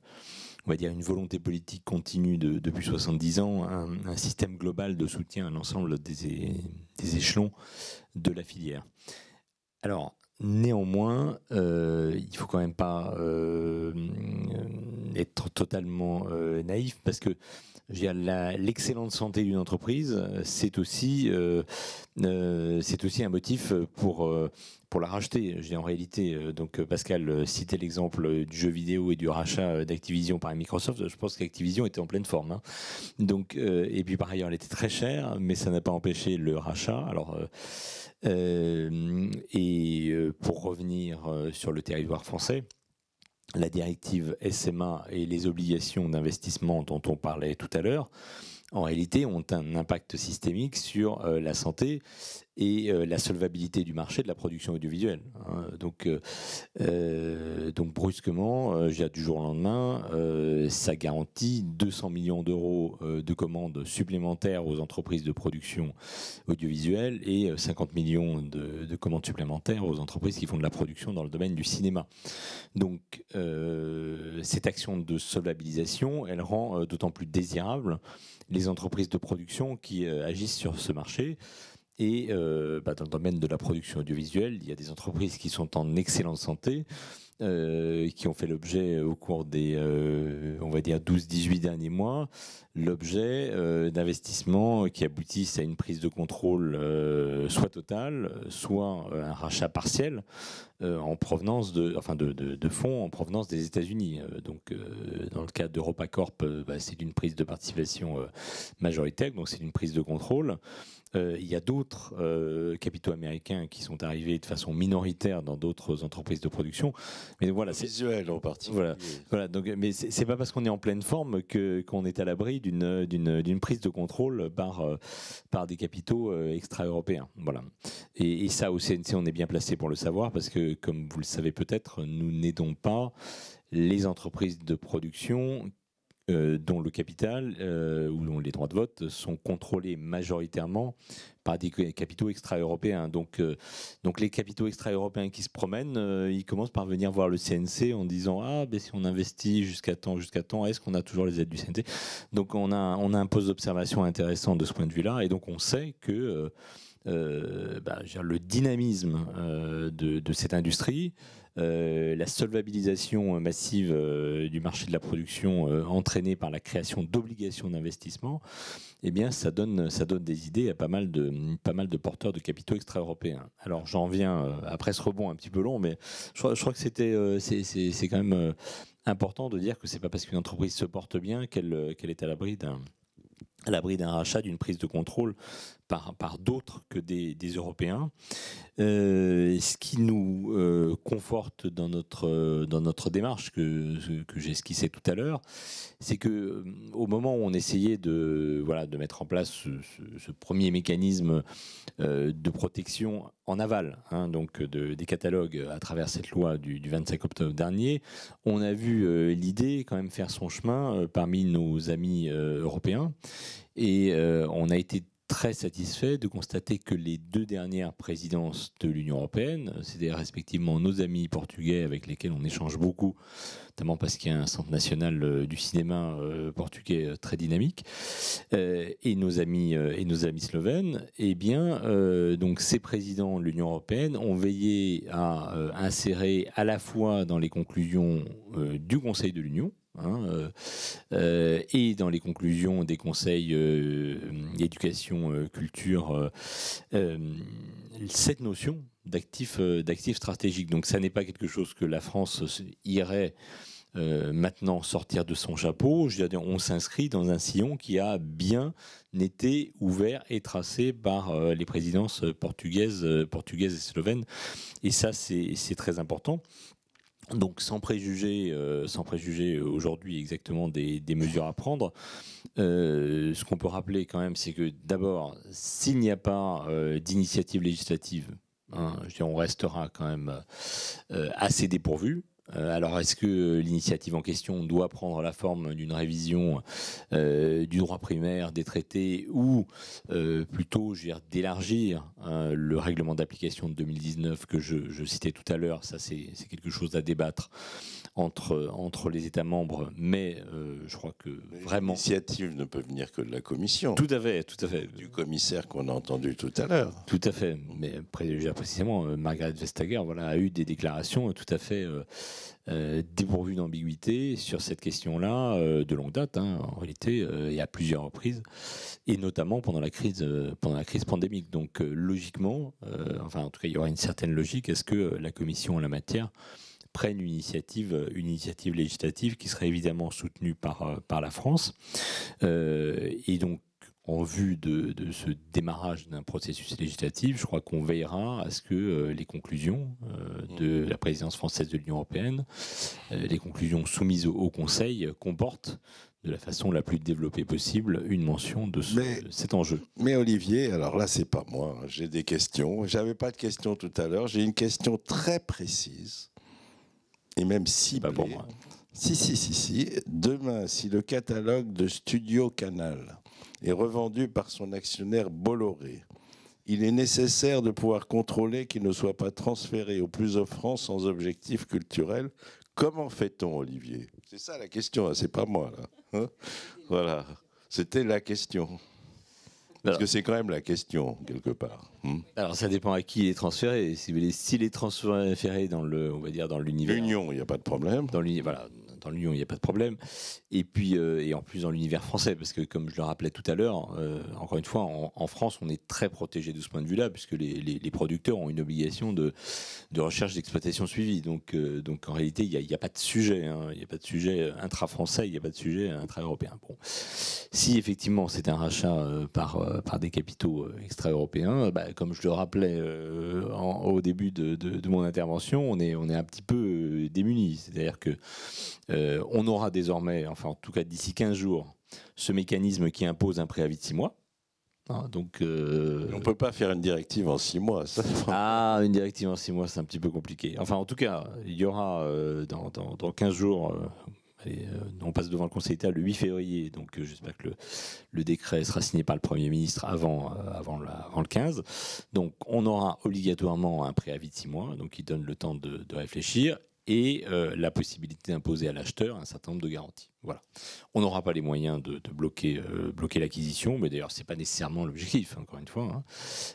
on va dire, une volonté politique continue depuis 70 ans, un, système global de soutien à l'ensemble des, échelons de la filière. Alors, néanmoins, euh, il ne faut quand même pas euh, être totalement euh, naïf parce que l'excellente santé d'une entreprise, c'est aussi, aussi un motif pour pour la racheter. Je en réalité, euh, donc euh, Pascal euh, citait l'exemple du jeu vidéo et du rachat d'Activision par Microsoft. Je pense qu'Activision était en pleine forme. Hein. Donc, et puis par ailleurs, elle était très chère, mais ça n'a pas empêché le rachat. Alors, et pour revenir sur le territoire français, la directive SMA et les obligations d'investissement dont on parlait tout à l'heure, en réalité ont un impact systémique sur euh, la santé et euh, la solvabilité du marché de la production audiovisuelle. Hein. Donc, euh, donc brusquement, du jour au lendemain, ça garantit 200 millions d'euros de commandes supplémentaires aux entreprises de production audiovisuelle et 50 millions de, de, commandes supplémentaires aux entreprises qui font de la production dans le domaine du cinéma. Donc cette action de solvabilisation, elle rend d'autant plus désirable les entreprises de production qui euh, agissent sur ce marché. Et euh, bah, dans le domaine de la production audiovisuelle, il y a des entreprises qui sont en excellente santé, euh, qui ont fait l'objet euh, au cours des, euh, on va dire, 12-18 derniers mois, l'objet d'investissements qui aboutissent à une prise de contrôle soit totale, soit un rachat partiel en provenance de, enfin de, fonds en provenance des États-Unis. donc, dans le cas d'EuropaCorp, Corp, bah, c'est une prise de participation majoritaire, donc c'est une prise de contrôle. Euh, il y a d'autres euh, capitaux américains qui sont arrivés de façon minoritaire dans d'autres entreprises de production. Mais voilà, c'est visuel en partie. Voilà, voilà donc, mais c'est pas parce qu'on est en pleine forme que qu'on est à l'abri d'une d'une prise de contrôle par euh, par des capitaux extra-européens. Voilà. Et, et, ça au CNC, on est bien placé pour le savoir parce que, comme vous le savez peut-être, nous n'aidons pas les entreprises de production euh, dont le capital euh, ou les droits de vote sont contrôlés majoritairement par des capitaux extra-européens. Donc, euh, donc les capitaux extra-européens qui se promènent, ils commencent par venir voir le CNC en disant ah ben si on investit jusqu'à temps jusqu'à temps est-ce qu'on a toujours les aides du CNC Donc on a on a un poste d'observation intéressant de ce point de vue-là et donc on sait que bah, le dynamisme de, de, cette industrie euh, la solvabilisation euh, massive euh, du marché de la production entraînée par la création d'obligations d'investissement, eh bien, ça donne, ça donne des idées à pas mal de, pas mal de porteurs de capitaux extra-européens. Alors, j'en viens après ce rebond un petit peu long, mais je, crois que c'était, c'est, quand même important de dire que c'est pas parce qu'une entreprise se porte bien qu'elle, qu'elle est à l'abri d'un à l'abri d'un rachat, d'une prise de contrôle par, par d'autres que des, Européens, euh, ce qui nous euh, conforte dans notre, euh, dans notre démarche que, que j'esquissais tout à l'heure, c'est que au moment où on essayait de, voilà, de mettre en place ce, premier mécanisme de protection en aval, hein, donc de, des catalogues à travers cette loi du, du 25 octobre dernier, on a vu l'idée quand même faire son chemin parmi nos amis européens et on a été très satisfait de constater que les deux dernières présidences de l'Union européenne, c'est-à-dire respectivement nos amis portugais avec lesquels on échange beaucoup, notamment parce qu'il y a un centre national euh, du cinéma euh, portugais euh, très dynamique, et nos amis et nos amis slovènes, et eh bien, donc ces présidents de l'Union européenne ont veillé à insérer à la fois dans les conclusions du Conseil de l'Union, Hein, euh, euh, et dans les conclusions des conseils euh, éducation culture cette notion d'actif d'actif stratégique donc ça n'est pas quelque chose que la France irait maintenant sortir de son chapeau, je dire, on s'inscrit dans un sillon qui a bien été ouvert et tracé par les présidences portugaises, portugaises et slovènes. Et ça, c'est très important. Donc sans préjuger, euh, sans préjuger aujourd'hui exactement des, mesures à prendre, euh, ce qu'on peut rappeler quand même, c'est que d'abord, s'il n'y a pas euh, d'initiative législative, hein, on restera quand même assez dépourvu. Euh, alors, est-ce que euh, l'initiative en question doit prendre la forme d'une révision euh, du droit primaire, des traités, ou plutôt d'élargir hein, le règlement d'application de 2019 que je, je citais tout à l'heure Ça, c'est quelque chose à débattre entre, entre les États membres, mais euh, je crois que vraiment. L'initiative ne peut venir que de la Commission. Tout à fait, tout à fait. Du commissaire qu'on a entendu tout à l'heure. Tout à fait, mais précisément, euh, Margaret Vestager voilà, a eu des déclarations tout à fait euh, dépourvues d'ambiguïté sur cette question-là, de longue date, hein, en réalité, et à plusieurs reprises, et notamment pendant la crise, pendant la crise pandémique. Donc, logiquement, enfin, en tout cas, il y aura une certaine logique. Est-ce que la Commission en la matière prennent euh, une initiative, législative qui serait évidemment soutenue par, euh, la France. Euh, et donc, en vue de, ce démarrage d'un processus législatif, je crois qu'on veillera à ce que les conclusions de mmh. la présidence française de l'Union européenne, les conclusions soumises au Conseil, comportent de la façon la plus développée possible une mention de, cet enjeu. Mais Olivier, alors là, c'est pas moi, hein, j'ai des questions. J'avais pas de questions tout à l'heure, j'ai une question très précise et même si pour Si, si, si, si. Demain, si le catalogue de Studio Canal est revendu par son actionnaire Bolloré, il est nécessaire de pouvoir contrôler qu'il ne soit pas transféré au plus offrant sans objectif culturel. Comment fait-on, Olivier C'est ça la question, hein, c'est pas moi, là. Hein voilà, c'était la question. Parce que c'est quand même la question, quelque part. Hmm. Alors, ça dépend à qui il est transféré. S'il si est transféré dans le, on va dire, dans l'univers. L'union, il n'y a pas de problème. Dans l'univers, voilà dans l'Union il n'y a pas de problème. Et puis, euh, et en plus dans l'univers français, parce que comme je le rappelais tout à l'heure, euh, encore une fois, en, France, on est très protégé de ce point de vue-là, puisque les, producteurs ont une obligation de, recherche d'exploitation suivie. Donc, euh, donc en réalité, il n'y a, pas de sujet. Hein. Il n'y a pas de sujet intra-français, il n'y a pas de sujet intra-européen. Bon. Si effectivement c'est un rachat par, par des capitaux extra-européens, bah, comme je le rappelais au début de, de, de, mon intervention, on est, on est un petit peu démuni. C'est-à-dire que euh, on aura désormais, enfin en tout cas d'ici 15 jours, ce mécanisme qui impose un préavis de 6 mois. Hein, donc, euh, On ne peut pas faire une directive en 6 mois. Ah, une directive en 6 mois, c'est un petit peu compliqué. Enfin, en tout cas, il y aura euh, dans, dans, 15 jours, on passe devant le Conseil d'État le 8 février, donc j'espère que le, décret sera signé par le Premier ministre avant, avant, le 15. Donc on aura obligatoirement un préavis de 6 mois, donc qui donne le temps de réfléchir et euh, la possibilité d'imposer à l'acheteur un certain nombre de garanties. On n'aura pas les moyens de, bloquer, euh, bloquer l'acquisition, mais d'ailleurs, ce n'est pas nécessairement l'objectif, hein, encore une fois, hein.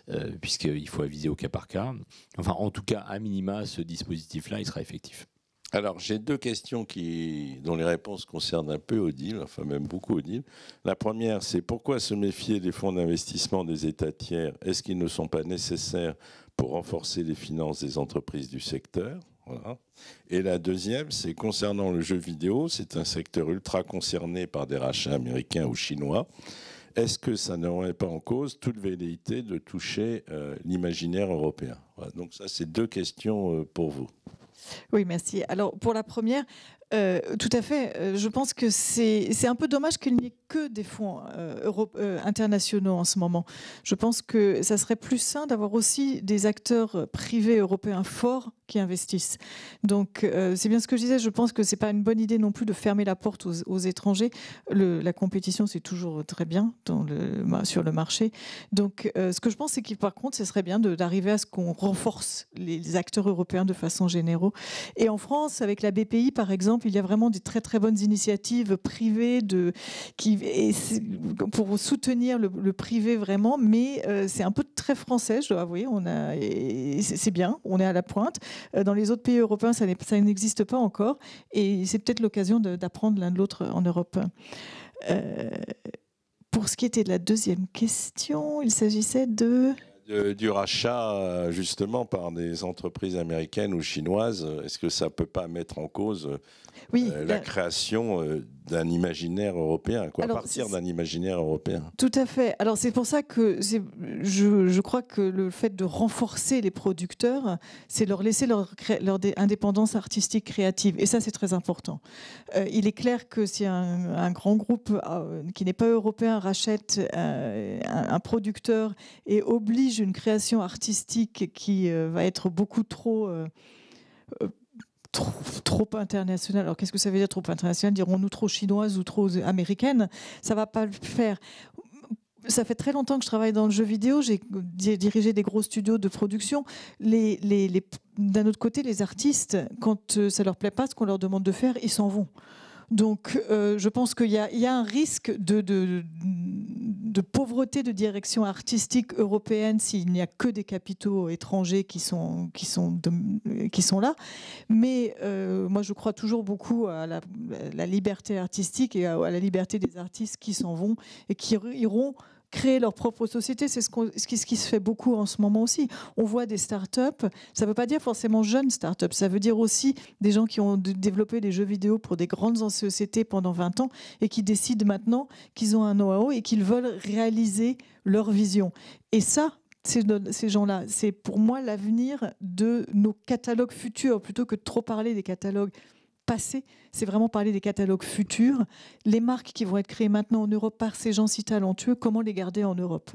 euh, puisqu'il faut aviser au cas par cas. Enfin, en tout cas, à minima, ce dispositif-là, il sera effectif. Alors, j'ai deux questions qui, dont les réponses concernent un peu Odile, enfin même beaucoup Odile. La première, c'est pourquoi se méfier des fonds d'investissement des États tiers Est-ce qu'ils ne sont pas nécessaires pour renforcer les finances des entreprises du secteur et la deuxième, c'est concernant le jeu vidéo, c'est un secteur ultra concerné par des rachats américains ou chinois. Est-ce que ça n'aurait pas en cause toute velléité de toucher euh, l'imaginaire européen Donc ça, c'est deux questions euh, pour vous. Oui, merci. Alors pour la première, euh, tout à fait. je pense que c'est un peu dommage qu'il n'y ait que des fonds internationaux en ce moment. Je pense que ça serait plus sain d'avoir aussi des acteurs privés européens forts qui investissent. Donc euh, c'est bien ce que je disais, je pense que ce n'est pas une bonne idée non plus de fermer la porte aux, étrangers. la compétition, c'est toujours très bien dans le, sur le marché. Donc euh, ce que je pense, c'est que par contre, ce serait bien d'arriver à ce qu'on renforce les acteurs européens de façon générale. Et en France, avec la BPI, par exemple, il y a vraiment des très très bonnes initiatives privées de, qui, pour soutenir le, privé vraiment, mais euh, c'est un peu très français, je dois avouer. c'est bien, on est à la pointe. Euh, dans les autres pays européens, ça n'existe pas encore. Et c'est peut-être l'occasion d'apprendre l'un de l'autre en Europe. Euh, pour ce qui était de la deuxième question, il s'agissait de... Du rachat euh, justement par des entreprises américaines ou chinoises, est-ce que ça ne peut pas mettre en cause oui, la création d'un imaginaire européen, quoi, à partir d'un imaginaire européen. Tout à fait. Alors c'est pour ça que je, je, crois que le fait de renforcer les producteurs, c'est leur laisser leur, indépendance artistique créative. Et ça, c'est très important. Euh, il est clair que si un, grand groupe euh, qui n'est pas européen rachète euh, un, un, producteur et oblige une création artistique qui va être beaucoup trop Trop, international Alors qu'est-ce que ça veut dire trop international Dirons-nous trop chinoise ou trop américaine Ça va pas le faire. Ça fait très longtemps que je travaille dans le jeu vidéo. J'ai dirigé des gros studios de production. D'un autre côté, les artistes, quand euh, ça leur plaît pas ce qu'on leur demande de faire, ils s'en vont. Donc euh, je pense qu'il y, a un risque de, de, pauvreté de direction artistique européenne s'il n'y a que des capitaux étrangers qui sont, qui sont, qui sont là. Mais euh, moi je crois toujours beaucoup à la, liberté artistique et à la liberté des artistes qui s'en vont et qui iront créer leur propre société. C'est ce, qui, se fait beaucoup en ce moment aussi. On voit des startups, ça ne veut pas dire forcément jeunes startups, ça veut dire aussi des gens qui ont développé des jeux vidéo pour des grandes sociétés pendant 20 ans et qui décident maintenant qu'ils ont un know-how et qu'ils veulent réaliser leur vision. Et ça, ces, ces gens-là. C'est pour moi l'avenir de nos catalogues futurs, plutôt que de trop parler des catalogues c'est vraiment parler des catalogues futurs. Les marques qui vont être créées maintenant en Europe par ces gens si talentueux, comment les garder en Europe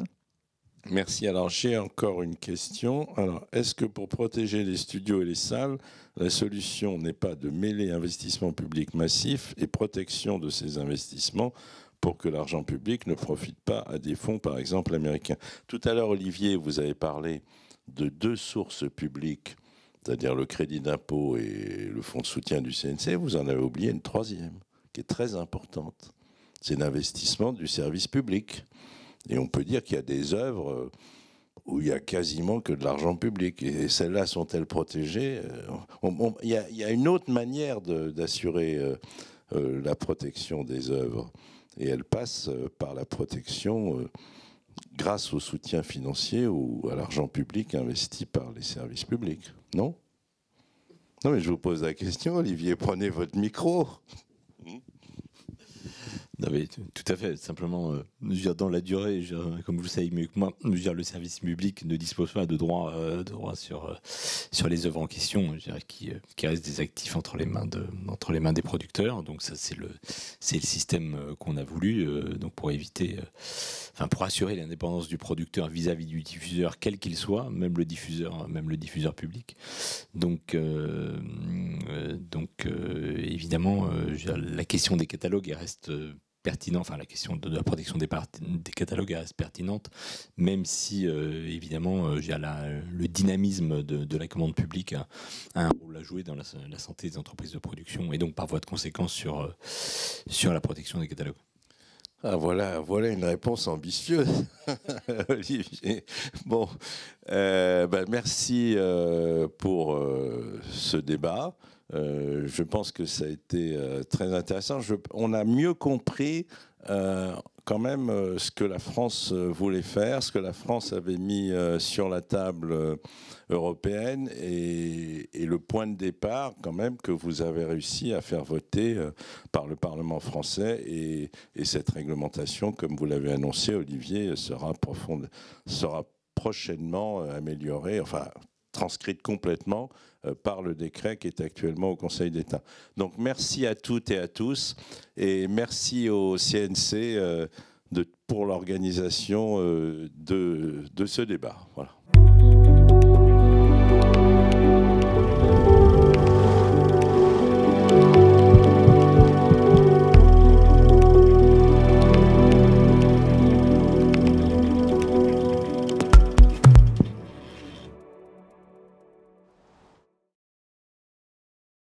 Merci. Alors j'ai encore une question. Alors est-ce que pour protéger les studios et les salles, la solution n'est pas de mêler investissement public massif et protection de ces investissements pour que l'argent public ne profite pas à des fonds, par exemple américains Tout à l'heure, Olivier, vous avez parlé de deux sources publiques c'est-à-dire le crédit d'impôt et le fonds de soutien du CNC, vous en avez oublié une troisième, qui est très importante. C'est l'investissement du service public. Et on peut dire qu'il y a des œuvres euh, où il n'y a quasiment que de l'argent public. Et celles-là sont-elles protégées euh, Il y, a une autre manière d'assurer euh, la protection des œuvres. Et elle passe par la protection grâce au soutien financier ou à l'argent public investi par les services publics. Non Non, mais je vous pose la question, Olivier, prenez votre micro tout à fait, simplement, euh, dire, dans la durée, comme vous le savez mieux que moi, dire, le service public ne dispose pas de droits euh, de droit sur, euh, sur les œuvres en question, qui, qui restent des actifs entre les mains, de, entre les mains des producteurs. Donc ça, c'est le, c'est le système qu'on a voulu, donc pour éviter, enfin pour assurer l'indépendance du producteur vis-à-vis du diffuseur, quel qu'il soit, même le diffuseur, même le diffuseur public. Donc, donc évidemment, la question des catalogues il reste pertinent, enfin la question de la protection des, des catalogues reste pertinente, même si euh, évidemment euh, le dynamisme de, la commande publique a, un rôle à jouer dans la, santé des entreprises de production et donc par voie de conséquence sur, euh, sur la protection des catalogues. Ah, voilà, voilà une réponse ambitieuse, (laughs) Olivier. Bon, ben, merci pour ce débat. Euh, je pense que ça a été euh, très intéressant. on a mieux compris euh, quand même ce que la France voulait faire, ce que la France avait mis sur la table européenne et, le point de départ quand même que vous avez réussi à faire voter par le Parlement français et, cette réglementation, comme vous l'avez annoncé, Olivier, sera sera prochainement améliorée, enfin transcrite complètement euh, par le décret qui est actuellement au Conseil d'État. Donc merci à toutes et à tous et merci au CNC euh, pour l'organisation euh, de, de, ce débat.